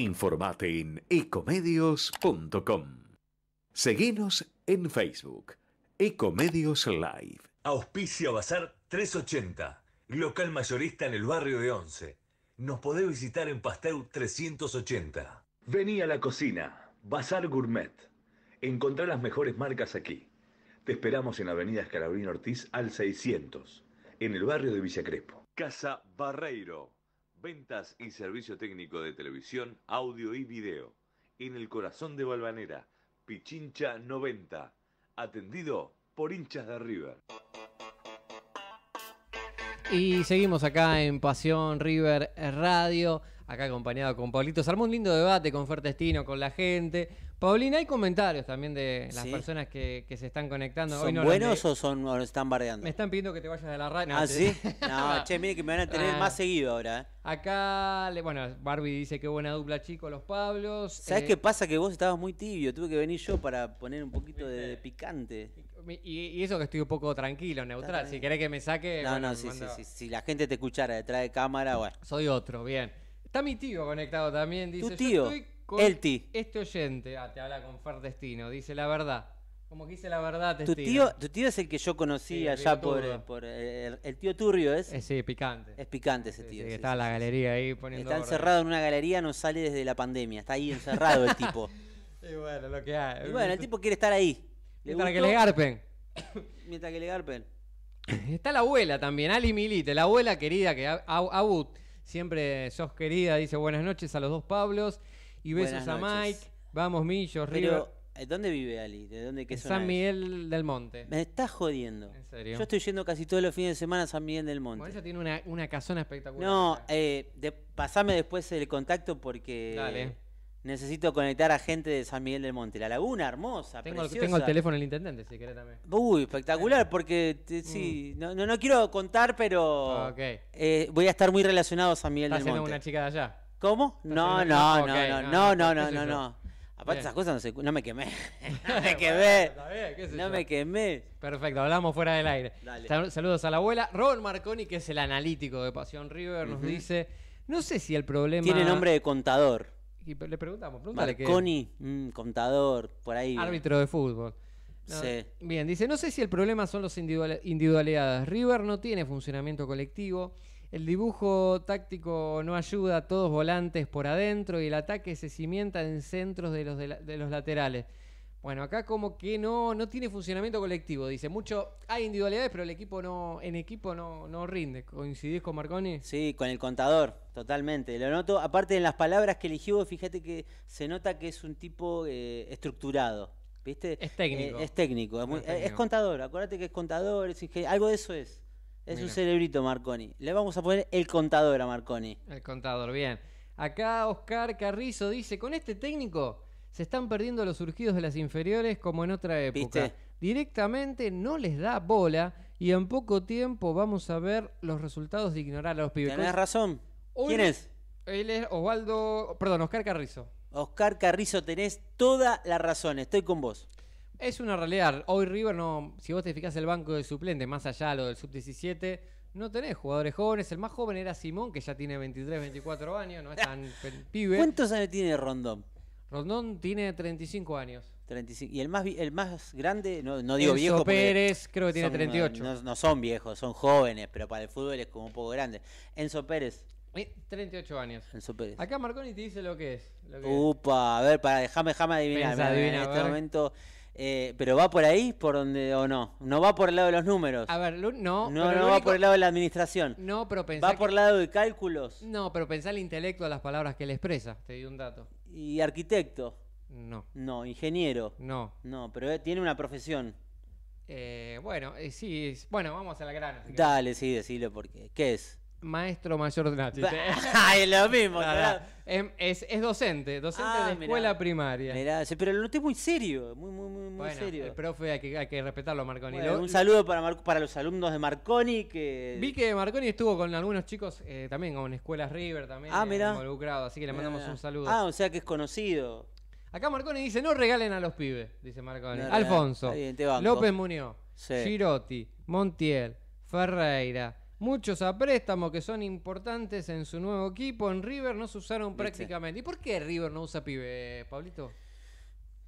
Informate en ecomedios.com. Seguinos en Facebook, Ecomedios Live. Auspicio Bazar 380, local mayorista en el barrio de Once. Nos podés visitar en Pastel 380. Vení a la cocina, Bazar Gourmet. Encontrá las mejores marcas aquí. Te esperamos en Avenida Escalabrín Ortiz al 600, en el barrio de Villa Crespo. Casa Barreiro Ventas y servicio técnico de televisión, audio y video. En el corazón de Valvanera, Pichincha 90. Atendido por hinchas de River. Y seguimos acá en Pasión River Radio, acá acompañado con Paulito un Lindo debate con Fertestino, con la gente. Paulina, hay comentarios también de las personas que, se están conectando. ¿Son Hoy buenos o son están bardeando? Me están pidiendo que te vayas de la radio. ah, ¿sí? no, che, mire que me van a tener ah. más seguido ahora. Eh. Acá, bueno, Barbie dice que buena dupla, chico, los Pablos. ¿Sabes eh, qué pasa? Que vos estabas muy tibio, tuve que venir yo para poner un poquito de, picante. Y, eso que estoy un poco tranquilo, neutral. Si querés que me saque. No, no, sí, sí, si la gente te escuchara detrás de cámara, bueno. Soy otro, bien. Está mi tío conectado también, dice. ¿Tu tío? el ti. este oyente. Ah, te habla con Fer dice la verdad. Como que dice la verdad, Tu tío, tu tío es el que yo conocí allá por, eh, el, tío Turrio ¿es? Eh, sí, picante. Es picante ese tío. está en la galería ahí poniendo... Está encerrado en una galería, no sale desde la pandemia, está ahí encerrado el tipo. y bueno, lo que hay. bueno, el tipo quiere estar ahí. Mientras que le garpen. Mientras que le garpen. Está la abuela también, Ali Milite, la abuela querida que Abut, siempre sos querida, dice buenas noches a los dos Pablos. Y besos a Mike. Vamos, Millos, Pero, eh, ¿Dónde vive Ali? ¿De dónde que en San Miguel del Monte. Me estás jodiendo. ¿En serio? Yo estoy yendo casi todos los fines de semana a San Miguel del Monte. Bueno, ella tiene una, una casona espectacular. No, eh, pasame después el contacto porque necesito conectar a gente de San Miguel del Monte. La laguna hermosa, tengo, preciosa. tengo el teléfono del intendente, si querés también. Uy, espectacular, porque mm. sí, no, no, quiero contar, pero eh, voy a estar muy relacionado a San Miguel del Monte. una chica de allá. ¿Cómo? No, no, no, no, no, no, no, no, no. Aparte esas cosas no, se, no me quemé. no me quemé. no me quemé. Perfecto, hablamos fuera del aire. Saludos a la abuela. Ron Marconi, que es el analítico de Pasión River, nos dice, no sé si el problema... Tiene nombre de contador. le preguntamos, pregúntale Marconi, mm, contador, por ahí. Árbitro de fútbol. Sí. Bien, dice, no sé si el problema son los individualidades. River no tiene funcionamiento colectivo. El dibujo táctico no ayuda, a todos volantes por adentro y el ataque se cimienta en centros de los, de, los laterales. Bueno, acá como que no, no tiene funcionamiento colectivo, dice. Mucho, hay individualidades, pero el equipo no, en equipo no, no rinde. ¿Coincidís con Marconi? Sí, con el contador, totalmente. Lo noto, aparte en las palabras que eligió, fíjate que se nota que es un tipo eh, estructurado. ¿Viste? Es técnico. Eh, es técnico, es, contador, acuérdate que es contador, es algo de eso es. Es un cerebrito Marconi. Le vamos a poner el contador a Marconi. El contador, bien. Acá Oscar Carrizo dice, con este técnico se están perdiendo los surgidos de las inferiores como en otra época. Directamente no les da bola y en poco tiempo vamos a ver los resultados de ignorar a los pibes. Tenés razón. ¿Quién es? Él es Osvaldo, perdón, Oscar Carrizo. Oscar Carrizo, tenés toda la razón, estoy con vos. Es una realidad. Hoy River no, si vos te fijas el banco de suplentes, más allá de lo del sub-17, no tenés jugadores jóvenes. El más joven era Simón, que ya tiene 23, 24 años, no es tan pibe. ¿Cuántos años tiene Rondón? Rondón tiene 35 años. 35. Y el más el más grande, no, no digo Enzo Pérez creo que tiene 38. No, son viejos, son jóvenes, pero para el fútbol es como un poco grande. Enzo Pérez. 38 eh, años. Enzo Pérez. Acá Marconi te dice lo que es. Upa, a ver, para, déjame, jamás adivinar. adivina, en este momento eh, pero va por ahí, por donde o no. No va por el lado de los números. A ver, no. No, va por el lado de la administración. No, pero pensá. Va por el lado de cálculos. No, pero pensá el intelecto a las palabras que él expresa. Te di un dato. ¿Y arquitecto? No. No, ingeniero. No. No, pero eh, tiene una profesión. Eh, bueno, sí. Bueno, vamos a la gran Dale, sí, decilo porque. ¿Qué es? maestro mayor de Ay, ah, lo mismo, em, Es, docente, docente ah, de escuela primaria. Mirá, pero lo noté muy serio, muy, muy, muy, serio. El profe hay que, hay que respetarlo Marconi. un saludo para, los alumnos de Marconi que. Vi que Marconi estuvo con algunos chicos eh, también, con escuelas River también ah, así que le mandamos un saludo. Ah, o sea que es conocido. Acá Marconi dice, no regalen a los pibes, dice Marconi. Alfonso, López Muñoz, Girotti, Montiel, Ferreira, muchos a que son importantes en su nuevo equipo. En River no se usaron prácticamente. ¿Y por qué River no usa pibe, Pablito?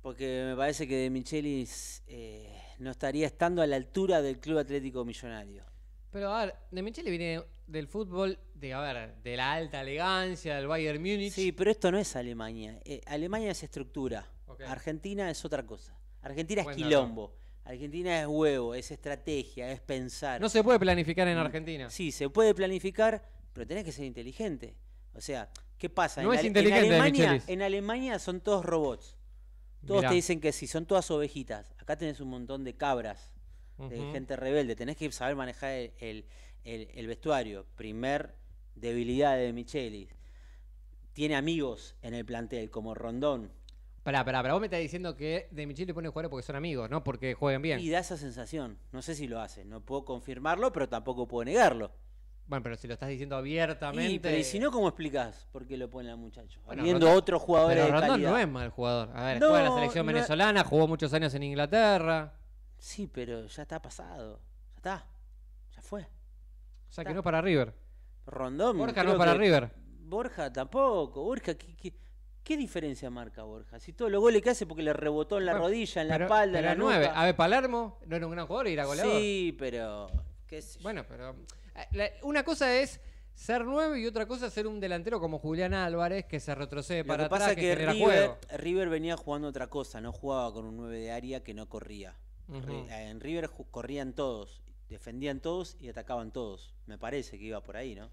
Porque me parece que De Michelis eh, no estaría estando a la altura del Club Atlético Millonario. Pero a ver, De Michelis viene del fútbol, de, a de la alta elegancia, del Bayern Munich. Sí, pero esto no es Alemania. Eh, Alemania es estructura. Argentina es otra cosa. Argentina es quilombo. Argentina es huevo, es estrategia, es pensar. No se puede planificar en mm, Argentina. Sí, se puede planificar, pero tenés que ser inteligente. O sea, ¿qué pasa? No en, es inteligente, en, Alemania, en Alemania son todos robots. Todos te dicen que sí, son todas ovejitas. Acá tenés un montón de cabras, de gente rebelde. Tenés que saber manejar el, el vestuario. Primer debilidad de Michelis. Tiene amigos en el plantel, como Rondón, Pará, pará, pará. Vos me estás diciendo que de Michi le pone jugadores porque son amigos, no porque jueguen bien. Y da esa sensación. No sé si lo hace. No puedo confirmarlo, pero tampoco puedo negarlo. Bueno, pero si lo estás diciendo abiertamente. Y, pero, si no, ¿cómo explicas por qué lo pone el muchacho? Viendo otros jugadores pero no es mal jugador. A ver, jugó en la selección venezolana, jugó muchos años en Inglaterra. Sí, pero ya está pasado. Ya está. Ya fue. O sea, que no para River. Rondón. Borja no para River. Borja tampoco. Borja, ¿qué, qué ¿Qué diferencia marca Borja? Si todos los goles que hace porque le rebotó en la rodilla, en la espalda, en la nuca. A ver, Palermo no era un gran jugador y era goleador. Sí, pero. Bueno, pero. Eh, una cosa es ser nueve y otra cosa ser un delantero como Julián Álvarez que se retrocede para Lo que atrás, pasa que, River, venía jugando otra cosa, no jugaba con un nueve de área que no corría. Eh, en River corrían todos, defendían todos y atacaban todos. Me parece que iba por ahí, ¿no?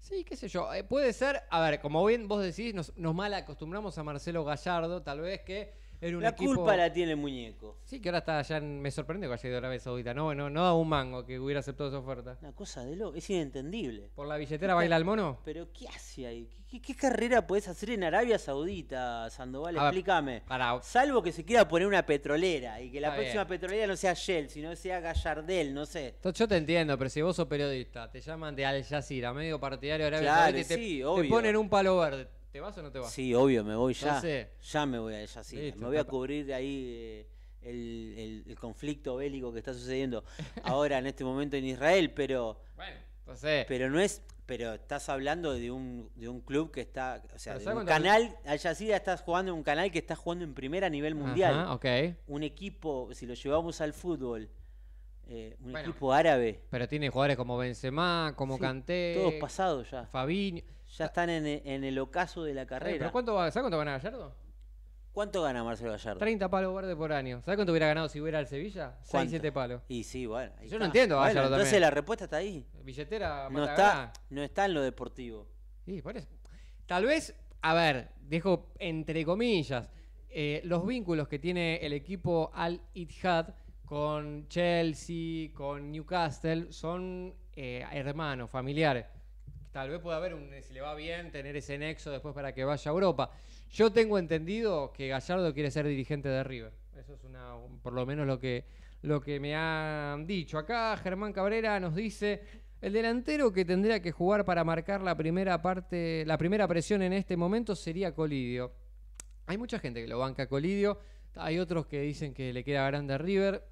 Sí, qué sé yo. Eh, puede ser, a ver, como bien vos decís, nos, nos mal acostumbramos a Marcelo Gallardo, tal vez que la culpa la tiene el muñeco. Sí, que ahora está ya. En... Me sorprende que haya ido a Arabia Saudita. No, no, no da un mango que hubiera aceptado esa oferta. Una cosa de loco, es inentendible. ¿Por la billetera baila el mono? Pero ¿qué hace ahí? ¿Qué, carrera puedes hacer en Arabia Saudita, Sandoval? Ah, Explícame. Salvo que se quiera poner una petrolera y que la próxima petrolera no sea Shell, sino sea Gallardel, no sé. Yo te entiendo, pero si vos sos periodista, te llaman de Al Jazeera, medio partidario de Arabia Saudita, y te ponen un palo verde ¿Te vas o no te vas? Sí, obvio, me voy ya. ya me voy a ella, me voy a cubrir ahí eh, el, conflicto bélico que está sucediendo ahora en este momento en Israel, pero. Bueno, entonces. Pero no es. Pero estás hablando de un, club que está. O sea, un canal. Al Jazeera estás jugando en un canal que está jugando en primera a nivel mundial. Ajá, okay. Un equipo, si lo llevamos al fútbol. Eh, un equipo árabe. Pero tiene jugadores como Benzema, como Canté, Todos pasados ya. Fabinho. Ya están en, el ocaso de la eh, carrera. cuánto ¿Sabes cuánto gana Gallardo? ¿Cuánto gana Marcelo Gallardo? 30 palos verdes por año. ¿Sabes cuánto hubiera ganado si hubiera al Sevilla? 6, 7 palos. Y sí, bueno. Yo no entiendo Gallardo Entonces la respuesta está ahí. Billetera, no está, no está en lo deportivo. Tal vez, a ver, dejo entre comillas, eh, los vínculos que tiene el equipo al Ittihad con Chelsea, con Newcastle, son eh, hermanos, familiares tal vez pueda haber, un, eh, si le va bien, tener ese nexo después para que vaya a Europa. Yo tengo entendido que Gallardo quiere ser dirigente de River. Eso es por lo menos lo que, lo que me han dicho. Acá Germán Cabrera nos dice, el delantero que tendría que jugar para marcar la primera parte, la primera presión en este momento sería Colidio. Hay mucha gente que lo banca a Colidio, hay otros que dicen que le queda grande a River.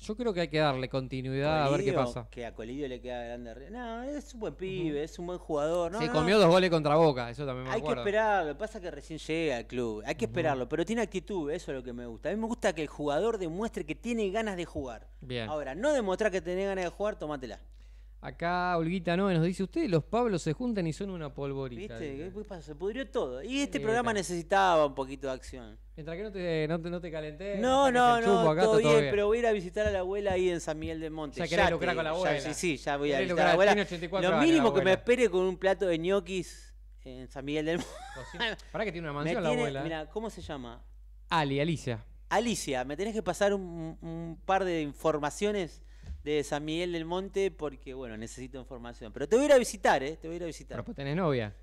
Yo creo que hay que darle continuidad a ver qué pasa. Que a Colidio le queda grande No, es un buen pibe, es un buen jugador. Se comió dos goles contra Boca, eso también me Hay que esperarlo, pasa que recién llega al club. Hay que esperarlo, pero tiene actitud, eso es lo que me gusta. A mí me gusta que el jugador demuestre que tiene ganas de jugar. Bien. Ahora, no demostrar que tiene ganas de jugar, tomátela. Acá Olguita ¿no? nos dice, usted. los Pablos se juntan y son una polvorita. ¿Viste? ¿Qué pasa? Se pudrió todo. Y este programa necesitaba un poquito de acción. Mientras que no te, no no calenté. No, no, no, todo, bien, pero voy a ir a visitar a la abuela ahí en San Miguel del Monte. Ya, ya querés lucrar con la abuela. sí, sí, ya voy a visitar a la abuela. Lo mínimo que me espere con un plato de ñoquis en San Miguel del Monte. ¿Para qué tiene una mansión la abuela. ¿eh? Mira, ¿cómo se llama? Ali, Alicia. Alicia, me tenés que pasar un par de informaciones de San Miguel del Monte porque, bueno, necesito información. Pero te voy a ir a visitar, ¿eh? Te voy a ir a visitar. Pero pues tenés novia.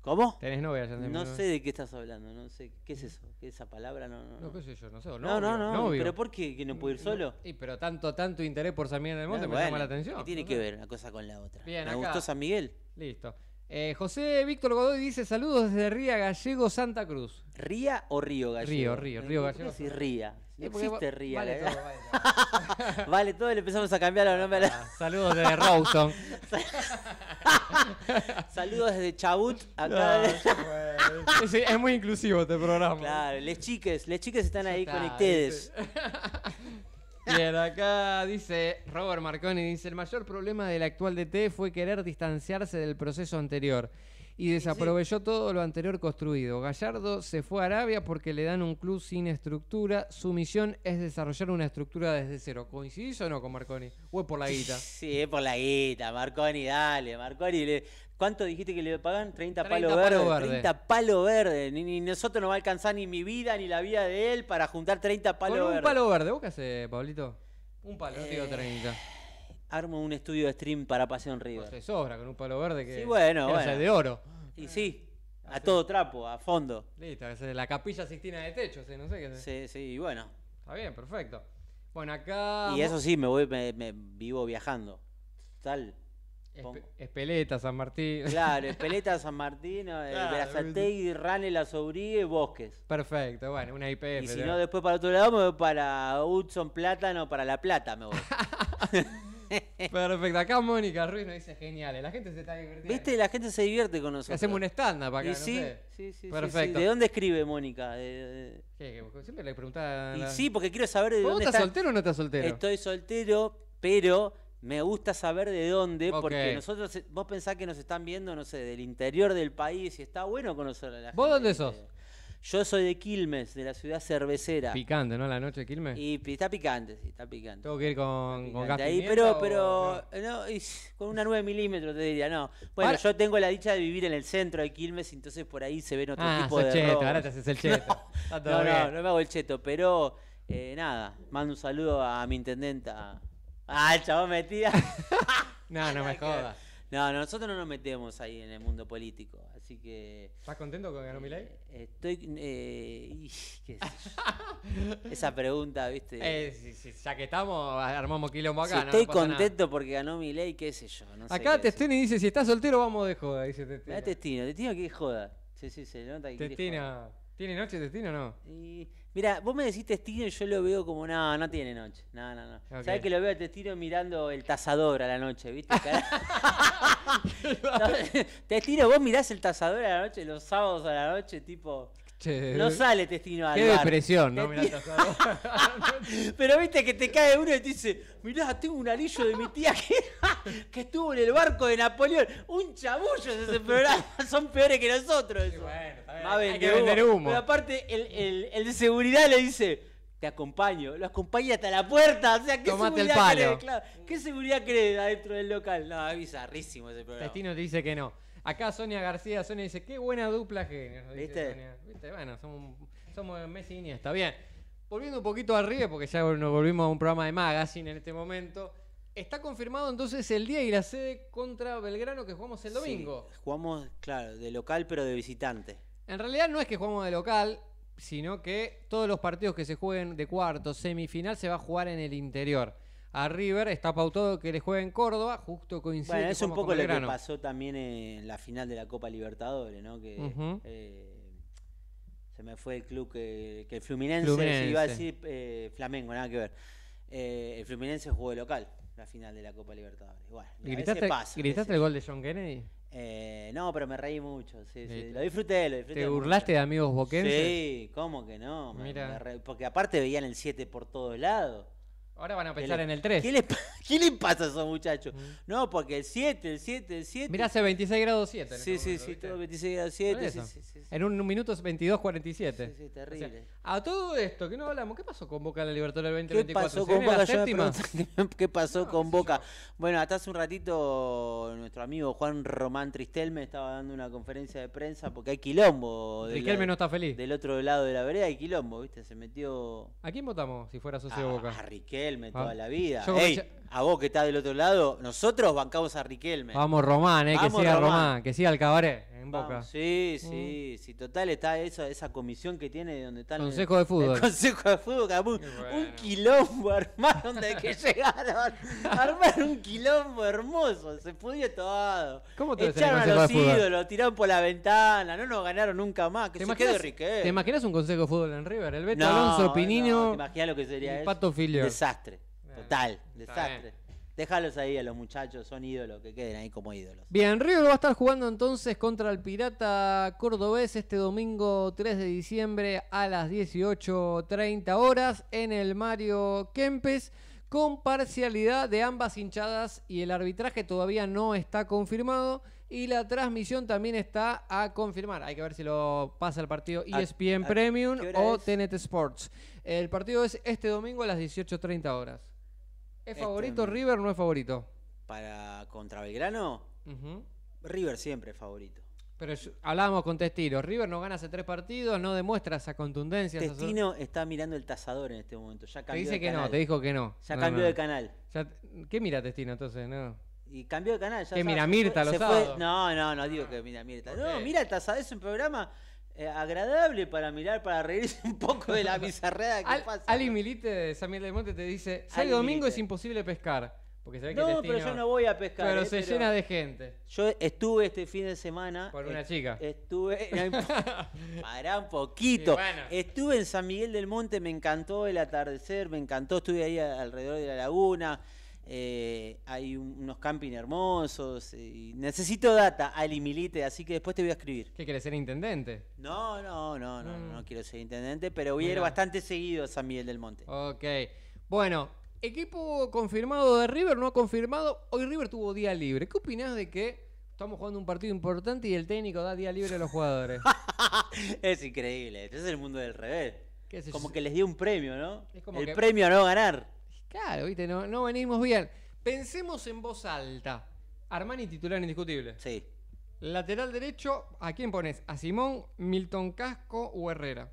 ¿Cómo? Tenés novia, No sé de qué estás hablando, no sé. ¿Qué es eso? ¿Qué es esa palabra? No, no, no. sé yo, no sé. no, no, no. ¿Pero por qué? ¿Que no puedo ir solo? Sí, pero tanto, tanto interés por San Miguel del Monte ah, me llama la atención. ¿Qué tiene que ver una cosa con la otra? Bien, me gustó San Miguel. Listo. Eh, José Víctor Godoy dice saludos desde Ría Gallego, Santa Cruz. ¿Ría o Río Gallego? Río, Río, Río Gallego. Sí, Ría existe Real. Vale, ¿eh? todo, vale, todo. le empezamos a cambiar los nombres. Ah, saludos desde Rawson. saludos desde Chabut. Acá. Ah, es, muy inclusivo este programa. Claro, les chiques, les chiques están ahí con ustedes. Bien, acá dice Robert Marconi, dice, el mayor problema del actual DT fue querer distanciarse del proceso anterior y desaprovechó todo lo anterior construido. Gallardo se fue a Arabia porque le dan un club sin estructura. Su misión es desarrollar una estructura desde cero. ¿Coincidís o no con Marconi? ¿O es por la guita? Sí, es por la guita. Marconi, dale. Marconi, ¿cuánto dijiste que le pagan? 30, palos verdes. Verde. 30 palos verdes. Ni, nosotros no va a alcanzar ni mi vida ni la vida de él para juntar 30 palos verdes. un palo verde. ¿Vos qué haces, Pablito? Un palo, digo 30 eh, armo un estudio de stream para Pasión River. Pues sobra con un palo verde que, es de oro. Y sí, a todo trapo, a fondo. Listo, la capilla Sistina de techo, sí, no sé qué Sí, sí, y bueno. Está bien, perfecto. Bueno, acá. Y eso sí, me voy, me, vivo viajando. Tal. Espeleta, San Martín. Claro, Espeleta, San Martín, eh, Claro, Rane, La Sobría y Bosques. Perfecto, bueno, una IPF. Y si no, después para otro lado me voy para Hudson Plátano, para La Plata me voy. Perfecto. Acá Mónica Ruiz nos dice genial. ¿eh? La gente se está divirtiendo. Viste, la gente se divierte con nosotros. Hacemos un stand para acá. sí, sí, Perfecto. ¿De dónde escribe Mónica? Eh, eh. Siempre le preguntaba. Y sí, porque quiero saber de ¿Vos dónde. ¿Estás soltero o no estás soltero? Estoy soltero, pero. Me gusta saber de dónde, porque nosotros, vos pensás que nos están viendo, no sé, del interior del país y está bueno conocer a la gente. ¿Vos dónde sos? Yo soy de Quilmes, de la ciudad cervecera. Picante, ¿no? La noche de Quilmes. Y está picante, sí, está picante. Tengo que ir con, con pero, pero, no, con una 9 milímetros te diría, no. Bueno, yo tengo la dicha de vivir en el centro de Quilmes, entonces por ahí se ven otro Ah, tipo de. cheto, ahora te haces el cheto. No, no, no me hago el cheto, pero eh, nada, mando un saludo a mi intendenta. Ah, el chabón metida. No, no me jodas. No, nosotros no nos metemos ahí en el mundo político, así que... ¿Estás contento con ganó eh, ley? estoy... Eh, qué es? Esa pregunta, ¿viste? Eh, ya que estamos, armamos quilombo acá, si Estoy contento porque ganó ley, qué sé yo. acá testina dice, si estás soltero vamos de joda, dice Testino. Testino, Testino que joda. Sí, sí, se nota que ¿Tiene noche Testino o no? Y, mira, vos me decís Testino y yo lo veo como, no, no tiene noche. No, no, no. ¿Sabes que lo veo a Testino mirando el tazador a la noche, viste? testino, vos mirás el tazador a la noche, los sábados a la noche, tipo no sale Testino al Qué depresión, ¿no? Pero viste que te cae uno y te dice, mirá, tengo un anillo de mi tía que, estuvo en el barco de Napoleón. Un chabullo ese programa, son peores que nosotros. Eso. Bueno, está que vender humo. Pero aparte, el, de seguridad le dice, te acompaño, lo acompaña hasta la puerta, o sea, ¿qué Tomate seguridad ¿Qué seguridad crees adentro del local? No, es bizarrísimo ese programa. Testino te dice que no. Acá Sonia García, Sonia dice, qué buena dupla genio. ¿Viste? ¿Viste? Bueno, somos, somos Messi y Iniesta. Bien, volviendo un poquito arriba, porque ya nos volvimos a un programa de Magazine en este momento. Está confirmado entonces el día y la sede contra Belgrano que jugamos el domingo. jugamos, claro, de local pero de visitante. En realidad no es que jugamos de local, sino que todos los partidos que se jueguen de cuarto, semifinal, se va a jugar en el interior a River. Está pautado que le juegue en Córdoba, justo coincide. Bueno, es un poco lo que pasó también en la final de la Copa Libertadores, ¿no? Que eh, se me fue el club que, el Fluminense, Se iba a decir eh, Flamengo, nada que ver. Eh, el Fluminense jugó de local la final de la Copa Libertadores. Bueno, ¿Gritaste, ¿gritaste el gol de John Kennedy? Eh, no, pero me reí mucho, sí, sí. Lo disfruté, lo disfruté. ¿Te burlaste de amigos boquenses? Sí, ¿cómo que no? Mira. Porque aparte veían el 7 por todos lados. Ahora van a pensar en el 3. ¿Qué le, pasa a esos muchachos? Mm. No, porque el 7, el 7, el 7. Mirá hace 26 grados 7. Este sí, sí, sí, todo 26 grados 7. en un, minuto es 22.47. Sí, sí, terrible. a todo esto que no hablamos, ¿qué pasó con Boca en la Libertad del 2024? ¿Qué pasó con Boca? ¿Qué pasó con Boca? Bueno, hasta hace un ratito nuestro amigo Juan Román Tristelme estaba dando una conferencia de prensa porque hay quilombo. Tristelme no está feliz. Del otro lado de la vereda hay quilombo, ¿viste? Se metió. ¿A quién votamos si fuera socio Boca? A Riquelme Ah. toda la vida. a vos que estás del otro lado, nosotros bancamos a Riquelme. Vamos Román, eh, que siga Román. que siga el cabaret en Boca. Sí, sí, mm. sí, total está eso, esa comisión que tiene de donde está Consejo de Fútbol. Consejo de Fútbol, un, quilombo armaron de que llegaron. Armar un quilombo hermoso, se pudiera todo. ¿Cómo te Echaron a los ídolos, tiraron por la ventana, no nos ganaron nunca más, que ¿Te se imaginas, Riquelme ¿Te imaginas un Consejo de Fútbol en River? El Beto Alonso, Pinino. Imagina lo que sería eso? Pato Filio. exacto desastre. Total, desastre. Déjalos ahí a los muchachos, son ídolos, que queden ahí como ídolos. Bien, River va a estar jugando entonces contra el Pirata Cordobés este domingo 3 de diciembre a las 18.30 horas en el Mario Kempes con parcialidad de ambas hinchadas y el arbitraje todavía no está confirmado. Y la transmisión también está a confirmar. Hay que ver si lo pasa el partido ESPN Premium o Tenet TNT Sports. El partido es este domingo a las 18.30 horas. ¿Es este favorito River o no es favorito? Para contra Belgrano, River siempre es favorito. Pero hablábamos con Testino. River no gana hace tres partidos, no demuestra esa contundencia. Testino está mirando el tasador en este momento. te dice que no, te dijo que no. Ya cambió de canal. ¿Qué mira Testino entonces? No. Y cambió de canal. Ya que mira Mirta lo No, no, no digo que mira Mirta. No, Mirta, ¿sabes? Es un programa eh, agradable para mirar, para reírse un poco de la bizarreada que pasa. Ali Milite de San Miguel del Monte te dice: sale domingo es imposible pescar. Porque se no, pero yo no voy a pescar. Pero eh, se llena de gente. Yo estuve este fin de semana. Con eh, una chica. Estuve. para un poquito. Estuve en San Miguel del Monte, me encantó el atardecer, me encantó. Estuve ahí alrededor de la laguna. Eh, hay unos campings hermosos. Eh, y necesito data, al Milite, así que después te voy a escribir. ¿Qué quieres ser intendente? No, no, no, no, mm. no, quiero ser intendente, pero voy a ir bastante seguido a San Miguel del Monte. Ok. Bueno, equipo confirmado de River, no ha confirmado. Hoy River tuvo día libre. ¿Qué opinas de que estamos jugando un partido importante y el técnico da día libre a los jugadores? es increíble, este es el mundo del revés. Como que les dio un premio, ¿no? el premio a no ganar. Claro, viste, no, venimos bien. Pensemos en voz alta. Armani titular indiscutible. Sí. Lateral derecho, ¿a quién pones? ¿A Simón, Milton Casco o Herrera?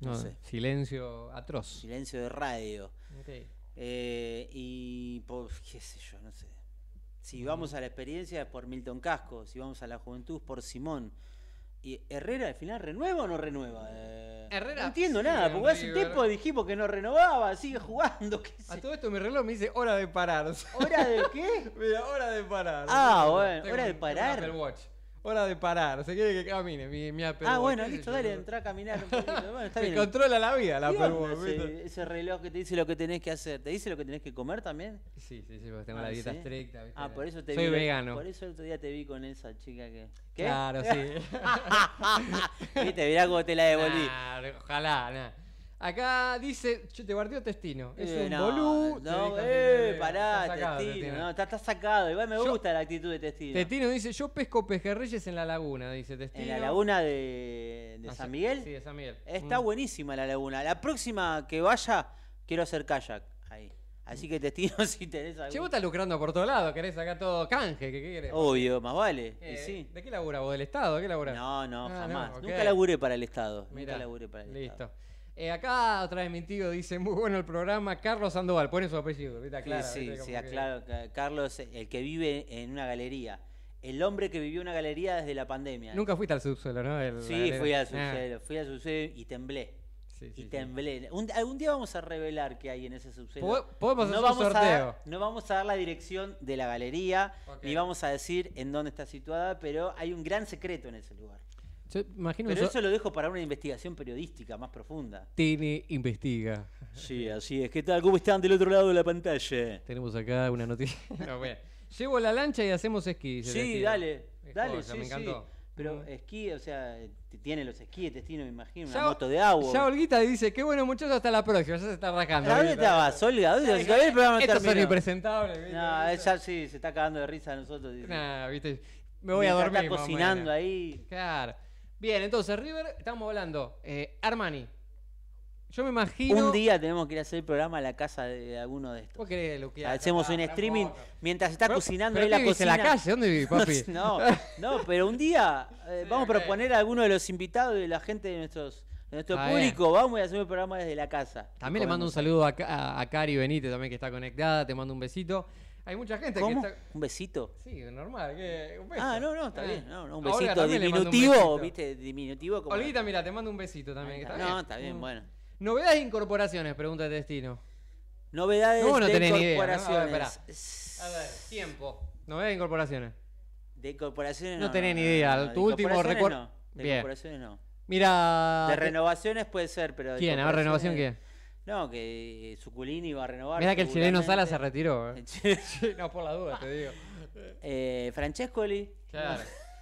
No, sé. Silencio atroz. Silencio de radio. Okay. Eh, y por, qué sé yo, no sé. Si vamos a la experiencia es por Milton Casco, si vamos a la juventud es por Simón, ¿Y Herrera al final renueva o no renueva? Eh, Herrera. No entiendo nada, porque hace tiempo dijimos que no renovaba, sigue jugando. A todo esto mi reloj me dice hora de parar. ¿Hora de qué? Mira, hora de parar. Ah, bueno, hora de parar. Hora de parar, se quiere que camine. Mi, mi ah, bueno, listo, dale, entra a caminar un poquito. Bueno, está bien. controla la vida la Apple Ese, reloj que te dice lo que tenés que hacer, ¿te dice lo que tenés que comer también? Sí, sí, sí, porque tengo la ah, dieta estricta. Ah, por eso te Soy vegano. Por eso el otro día te vi con esa chica que. Claro, sí. Viste, mirá cómo te la devolví. ojalá, nada. Acá dice, yo te guardé Testino. Es un no, No, eh, pará, está sacado, Testino. No, está, sacado. Igual me gusta la actitud de Testino. Testino dice, yo pesco pejerreyes en la laguna, dice Testino. En la laguna de, ah, San Miguel. Sí, de San Miguel. Está mm. buenísima la laguna. La próxima que vaya, quiero hacer kayak ahí. Así que testino si tenés algo. Che, vos estás lucrando por todos lados, querés acá todo canje, ¿qué, qué querés? Obvio, más vale. Eh, ¿De qué labura vos? ¿Del Estado? ¿De qué labura? No, no, ah, jamás. Nunca laburé para el Estado. Nunca laburé para el listo. Eh, acá otra vez mi tío dice, muy bueno el programa, Carlos Sandoval, pone su apellido, ¿viste? claro. sí, sí, Carlos, el que vive en una galería. El hombre que vivió una galería desde la pandemia. Nunca fuiste al subsuelo, ¿no? sí, fui al ah. subsuelo, fui al subsuelo y temblé. y temblé. algún día vamos a revelar qué hay en ese subsuelo. Podemos hacer vamos un sorteo. A no vamos a dar la dirección de la galería, ni vamos a decir en dónde está situada, pero hay un gran secreto en ese lugar. Pero eso lo dejo para una investigación periodística más profunda. tiene, investiga. Sí, así es. ¿Qué tal? ¿Cómo están del otro lado de la pantalla? Tenemos acá una noticia. Llevo la lancha y hacemos esquí. Sí, dale. dale, sí, Sí. Pero esquí, o sea, tiene los esquíes, destino, me imagino, una moto de agua. Ya Olguita dice, qué bueno muchachos, hasta la próxima, ya se está rajando. ¿Dónde estabas, Olga? ¿Dónde estabas? No, ya sí, se está cagando de risa a nosotros. Dice. viste, me voy a dormir. Está cocinando ahí. Claro. Bien, entonces, River, estamos hablando. Eh, Armani. Yo me imagino. Un día tenemos que ir a hacer el programa a la casa de alguno de estos. lo Hacemos un streaming mientras está cocinando ahí la cocina. en la calle? ¿Dónde papi? no, no, pero un día eh, vamos a proponer a alguno de los invitados y la gente de nuestros nuestro público. Vamos a hacer el programa desde la casa. También le mando un saludo a, a, Cari Benítez, también que está conectada. Te mando un besito. Hay mucha gente que está... ¿Un besito? Sí, normal. Que... Un Ah, no, no, está ah. bien. un, besito diminutivo, ¿viste? Diminutivo. Como... mira, te mando un besito también. no, está bien, mm. bueno. Novedades e incorporaciones, pregunta de destino. Novedades de incorporaciones. A, ver, tiempo. Novedades de incorporaciones. De incorporaciones no. No tenés ni idea. tu último recuerdo. De incorporaciones no. Mira. De renovaciones puede ser, pero. ¿Quién? A ver, renovación, ¿quién? No, que Suculini eh, va a renovar. Mira que el chileno Sala se retiró. Eh. no, por la duda, te digo. Eh, Francescoli.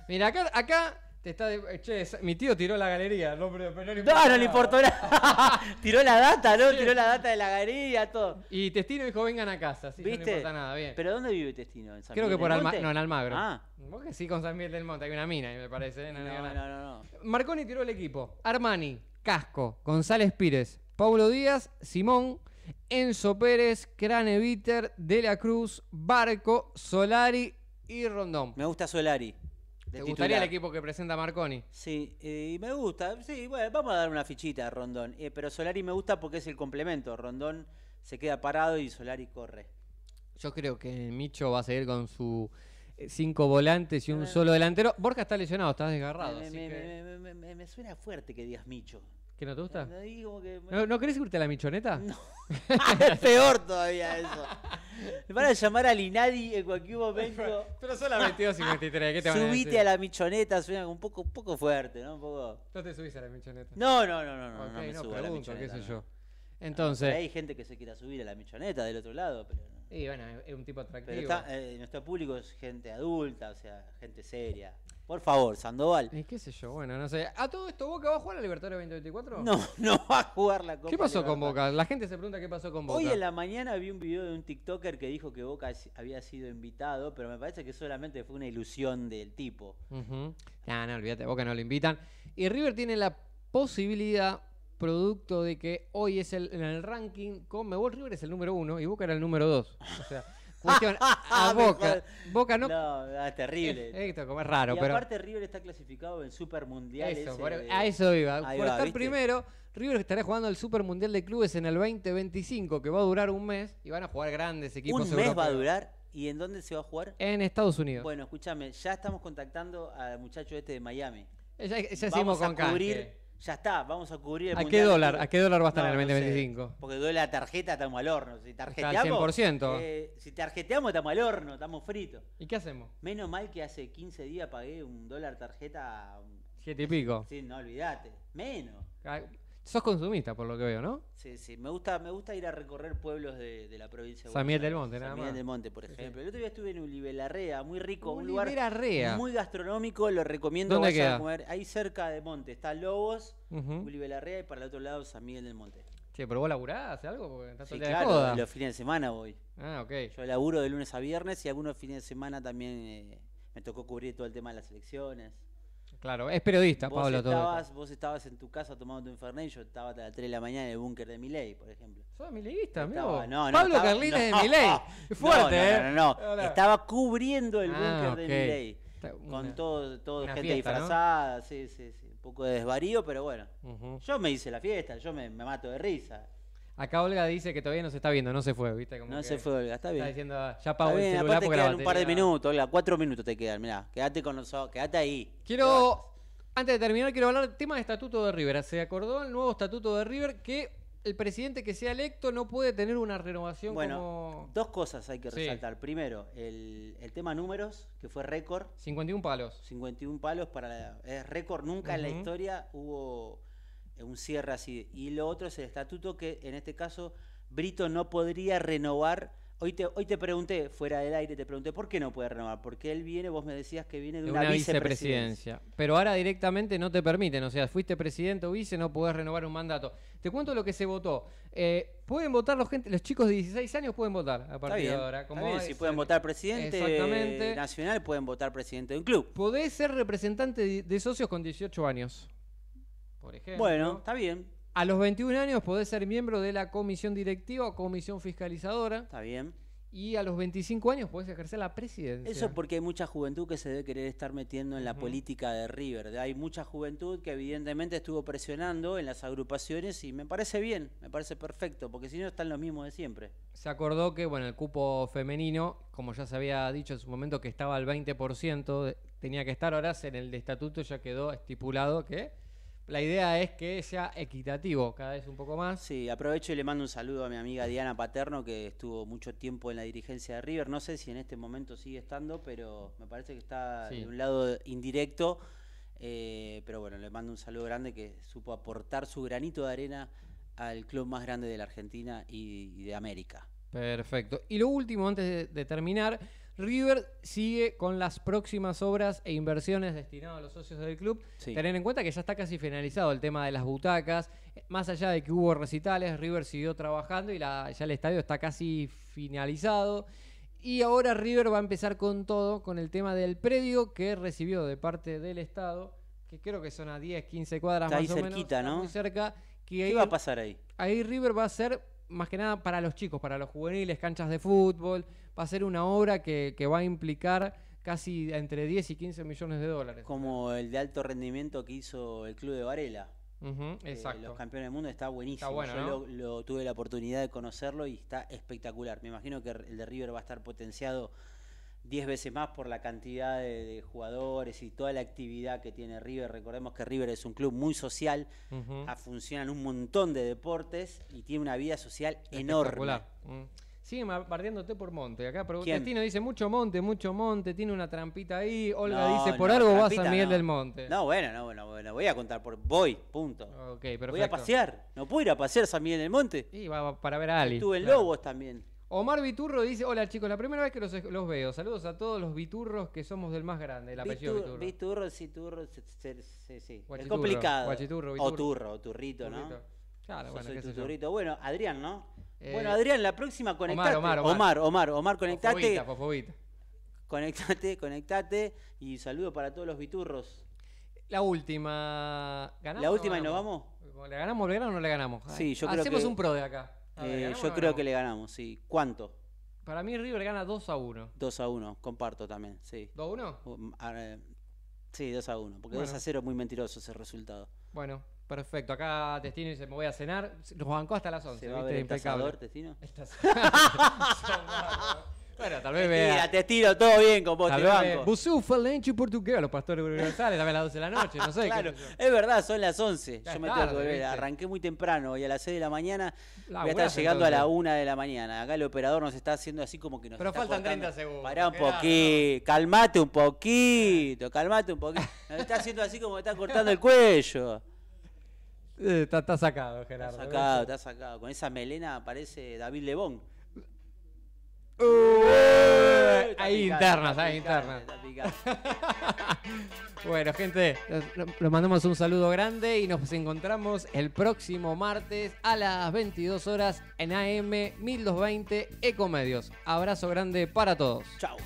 Mira, acá, te está eh, Che, mi tío tiró la galería, no, pero, no le importó. No, no le importó nada. tiró la data, ¿no? Tiró la data de la galería, todo. Y Testino dijo, vengan a casa, sí, ¿Viste? no le importa nada, bien. ¿Pero dónde vive Testino? ¿En San Creo que por Almagro. No, en Almagro. Ah. Vos que sí con San Miguel del Monte, hay una mina, me parece. No, no, no, no, no, Marconi tiró el equipo. Armani, Casco, González Pires, Paulo Díaz, Simón, Enzo Pérez, Crane Viter, De la Cruz, Barco, Solari y Rondón. Me gusta Solari. ¿Te gustaría el equipo que presenta Marconi? Sí, eh, me gusta. Sí, bueno, vamos a dar una fichita a Rondón. Eh, pero Solari me gusta porque es el complemento. Rondón se queda parado y Solari corre. Yo creo que Micho va a seguir con su eh, cinco volantes y un ah. solo delantero. Borja está lesionado, está desgarrado. Me, me suena fuerte que digas Micho. ¿Que no te gusta? No, digo que ¿No, querés irte a la michoneta? No. es peor todavía eso. Me van a llamar al Inadi en cualquier momento. Pero son las 22.53, ¿qué te van a decir? Subite a la michoneta, suena un poco, un poco fuerte, ¿no? Un poco... No te subís a la michoneta. No, no, no, no, okay, no, me subo pregunto, qué sé yo. Entonces... Hay gente que se quiera subir a la michoneta del otro lado, pero... Y bueno, es un tipo atractivo. Eh, nuestro público es gente adulta, o sea, gente seria. Por favor, Sandoval. ¿Y qué sé yo? Bueno, no sé. ¿A todo esto Boca va a jugar la Libertadores 2024? No, no va a jugar la Copa. ¿Qué pasó con Boca? La gente se pregunta qué pasó con Boca. Hoy en la mañana vi un video de un TikToker que dijo que Boca había sido invitado, pero me parece que solamente fue una ilusión del tipo. No, no, olvídate, Boca no lo invitan. Y River tiene la posibilidad producto de que hoy es el, en el ranking Conmebol River es el número uno y Boca era el número dos. O sea, cuestión a, ah, Boca. Boca no. No, ah, es terrible. Es, como es raro. Y pero... aparte River está clasificado en Super Mundial. Eso, a eso iba. Por estar primero, River estará jugando el Super Mundial de Clubes en el 2025, que va a durar un mes y van a jugar grandes equipos. Un mes va a durar. ¿Y en dónde se va a jugar? En Estados Unidos. Bueno, escúchame, ya estamos contactando al muchacho este de Miami. Ya, ya Vamos a cubrir ya está, vamos a cubrir el ¿A Qué dólar, ¿A qué dólar va a estar en el 2025? porque doy la tarjeta, estamos al horno. Si tarjeteamos, 100%. Eh, si tarjeteamos, estamos al horno, estamos fritos. ¿Y qué hacemos? Menos mal que hace 15 días pagué un dólar tarjeta. Siete y pico. Sí, no olvídate. Menos. Sos consumista, por lo que veo, ¿no? Sí, sí. Me gusta, me gusta ir a recorrer pueblos de, la provincia de San Miguel del Monte, nada más. San Miguel del Monte, por ejemplo. El otro día estuve en Ulibelarrea, muy rico, un lugar Ulibelarrea. muy gastronómico, lo recomiendo. ¿Dónde queda? Ahí cerca de Monte, está Lobos, Ulibelarrea y para el otro lado San Miguel del Monte. Sí, pero vos laburás, ¿hace algo? Porque Sí, claro, los fines de semana voy. Ah, ok. Yo laburo de lunes a viernes y algunos fines de semana también eh, me tocó cubrir todo el tema de las elecciones. Claro, es periodista, Pablo. Vos estabas en tu casa tomando tu y yo estaba a las 3 de la mañana en el búnker de Miley, por ejemplo. Sos mileísta, amigo. No, no, Pablo estaba, es de Miley. Fuerte, ¿eh? No, no, no. Estaba cubriendo el ah, búnker de Miley. con todo, gente disfrazada, sí, sí, sí. Un poco de desvarío, pero bueno. Yo me hice la fiesta, yo me, me mato de risa. Acá Olga dice que todavía no se está viendo, no se fue, ¿viste? no se fue, Olga, está bien. Ah, está diciendo, ya para el un par de minutos, Olga, cuatro minutos te quedan, mirá, quédate con nosotros, quédate ahí. Quiero, antes de terminar, quiero hablar del tema de estatuto de River. Se acordó el nuevo estatuto de River que el presidente que sea electo no puede tener una renovación bueno, dos cosas hay que resaltar. Primero, el, tema números, que fue récord. 51 palos. 51 palos para Es récord, nunca en la historia hubo un cierre así. Y lo otro es el estatuto que en este caso Brito no podría renovar. Hoy te, hoy te pregunté, fuera del aire, te pregunté por qué no puede renovar. Porque él viene, vos me decías que viene de, una, vicepresidencia. Pero ahora directamente no te permiten. O sea, fuiste presidente o vice, no podés renovar un mandato. Te cuento lo que se votó. Eh, pueden votar los, gente, los chicos de 16 años, pueden votar a partir de ahora. Como si pueden votar presidente nacional, pueden votar presidente de un club. Podés ser representante de, de socios con 18 años. Bueno, está bien. A los 21 años podés ser miembro de la comisión directiva o comisión fiscalizadora. Está bien. Y a los 25 años podés ejercer la presidencia. Eso es porque hay mucha juventud que se debe querer estar metiendo en la política de River. Hay mucha juventud que evidentemente estuvo presionando en las agrupaciones y me parece bien, me parece perfecto, porque si no están los mismos de siempre. Se acordó que, bueno, el cupo femenino, como ya se había dicho en su momento que estaba al 20%, tenía que estar, ahora en el estatuto ya quedó estipulado que la idea es que sea equitativo cada vez un poco más. Sí, aprovecho y le mando un saludo a mi amiga Diana Paterno, que estuvo mucho tiempo en la dirigencia de River. No sé si en este momento sigue estando, pero me parece que está de un lado indirecto. Eh, pero bueno, le mando un saludo grande que supo aportar su granito de arena al club más grande de la Argentina y, de América. Perfecto. Y lo último, antes de terminar River sigue con las próximas obras e inversiones destinadas a los socios del club. Tener en cuenta que ya está casi finalizado el tema de las butacas. Eh, más allá de que hubo recitales, River siguió trabajando y ya el estadio está casi finalizado. Y ahora River va a empezar con todo, con el tema del predio que recibió de parte del Estado, que creo que son a 10, 15 cuadras más ahí cerquita, menos, ¿no? Muy cerca. ¿Qué va a pasar ahí? Ahí River va a ser más que nada para los chicos, para los juveniles, canchas de fútbol. Va a ser una obra que, que va a implicar casi entre 10 y 15 millones de dólares. Como el de alto rendimiento que hizo el club de Varela. Eh, exacto. los campeones del mundo está buenísimo. Yo lo, tuve la oportunidad de conocerlo y está espectacular. Me imagino que el de River va a estar potenciado 10 veces más por la cantidad de, jugadores y toda la actividad que tiene River. Recordemos que River es un club muy social, funciona ah, en funcionan un montón de deportes y tiene una vida social enorme. Mm. Sigue bardeándote por Monte. Acá Tino dice mucho Monte, mucho Monte, tiene una trampita ahí. Olga dice, por algo va vas a Miguel del Monte. No, bueno, no, bueno, bueno, voy a contar por voy, punto. Voy a pasear, no puedo ir a pasear a San Miguel del Monte. Sí, para ver a Ali. Estuve en Lobos también. Omar Biturro dice, hola chicos, la primera vez que los, veo. Saludos a todos los biturros que somos del más grande, el apellido Biturro Biturro Viturro, sí, sí. Es complicado. O turro, o turrito, ¿no? Claro, bueno, bueno, Adrián, ¿no? Eh, bueno, Adrián, la próxima conectate. Omar, Omar, Omar, Omar, conectate. Conectate, conectate y saludo para todos los biturros La última. La última ganamos? y nos vamos. ¿La ganamos o no le ganamos? sí, yo creo Hacemos un pro de acá. Eh, yo creo que le ganamos, sí. ¿Cuánto? Para mí River gana 2 a 1. 2 a 1, comparto también, sí. ¿2 a 1? Uh, sí, 2 a 1, porque 2 a 0 es muy mentiroso ese resultado. Bueno, perfecto. Acá Testino dice, me voy a cenar. Nos bancó hasta las 11, ¿Se va ¿viste? A ver el Impecable. Testino? El Bueno, tal vez Mira, te tiro todo bien con vos, te banco. Busú, Portugués, los pastores universales, a las 12 de la noche, no sé. claro, es verdad, son las 11. yo me tengo que volver. Arranqué muy temprano y a las 6 de la mañana voy a estar llegando a la 1 de la mañana. Acá el operador nos está haciendo así como que nos Pero faltan 30 segundos. Pará un poquito, calmate un poquito, calmate un poquito. Nos está haciendo así como que está cortando el cuello. Eh, está, sacado, Gerardo. Está sacado, está sacado. Con esa melena parece David Lebón. Ahí internas, hay internas. bueno, gente, los mandamos un saludo grande y nos encontramos el próximo martes a las 22 horas en AM 1220 Ecomedios. Abrazo grande para todos. Chao.